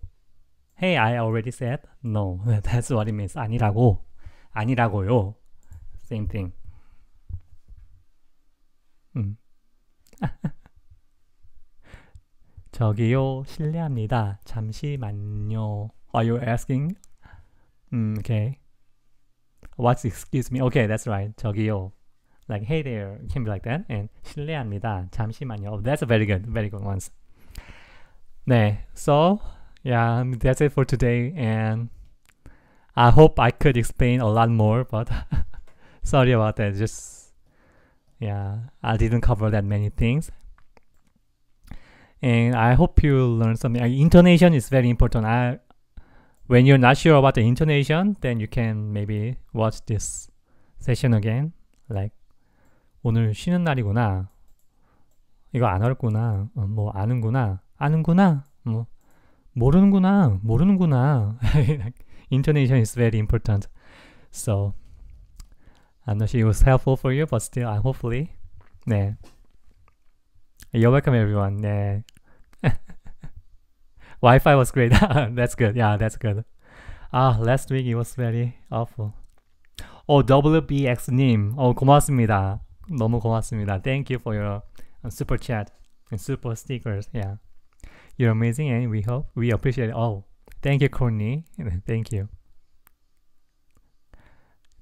Speaker 1: Hey, I already said no. That's what it means. 아니라고. 아니라고요. Same thing. 음. 저기요, 실례합니다. 잠시만요. Are you asking Mm, okay. What's excuse me? Okay, that's right. 저기요. Like hey there it can be like that. And 실례합니다. 잠시만요. Oh, that's a very good, very good ones. 네. So yeah, that's it for today. And I hope I could explain a lot more, but sorry about that. Just yeah, I didn't cover that many things and I hope you learn something. Uh, intonation is very important. I when you're not sure about the intonation, then you can maybe watch this session again. Like 오늘 쉬는 날이구나. 이거 안 어렵구나. 어, 뭐 아는구나. 아는구나. 뭐 모르는구나. 모르는구나. intonation is very important. So I'm not sure it was helpful for you, but still, uh, hopefully. 네. You're welcome, everyone. 네. Wi-Fi was great. that's good. Yeah, that's good. Ah, last week it was very awful. Oh, w B X Nim. Oh, 고맙습니다. 너무 고맙습니다. Thank you for your uh, super chat and super stickers. Yeah, you're amazing, and eh? we hope we appreciate it all. Oh, thank you, Courtney. Thank you.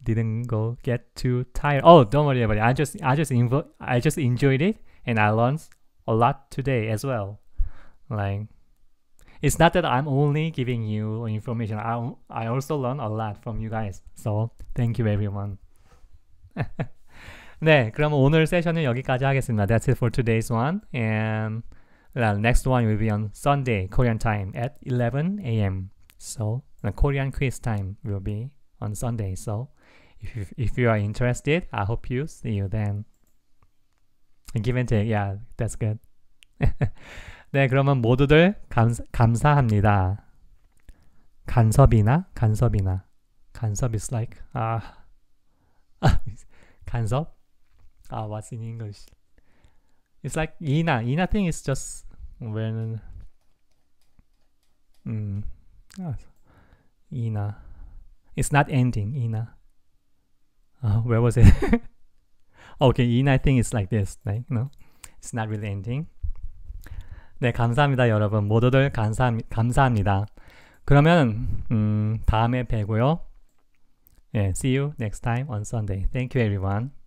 Speaker 1: Didn't go get too tired. Oh, don't worry about it. I just I just invo- I just enjoyed it, and I learned a lot today as well. Like it's not that I'm only giving you information. I, I also learn a lot from you guys. So thank you everyone. 네, 그럼 오늘 세션은 여기까지 하겠습니다. That's it for today's one. And well, next one will be on Sunday, Korean time at 11 a.m. So the Korean quiz time will be on Sunday. So if you, if you are interested, I hope you see you then. Give and take, yeah, that's good. 네, 그러면 모두들 감, 사합니다 간섭이나 간섭이나 간섭 is like 아 간섭 아 what's in English? It's like 이나 이나 thing is just when 음 아, 이나 It's not ending 이나 uh, where was it? okay, Ina thing is like this, like you know, it's not really ending. 네, 감사합니다, 여러분. 모두들 감사, 감사합니다. 그러면 음, 다음에 뵈고요. 예, see you next time on Sunday. Thank you, everyone.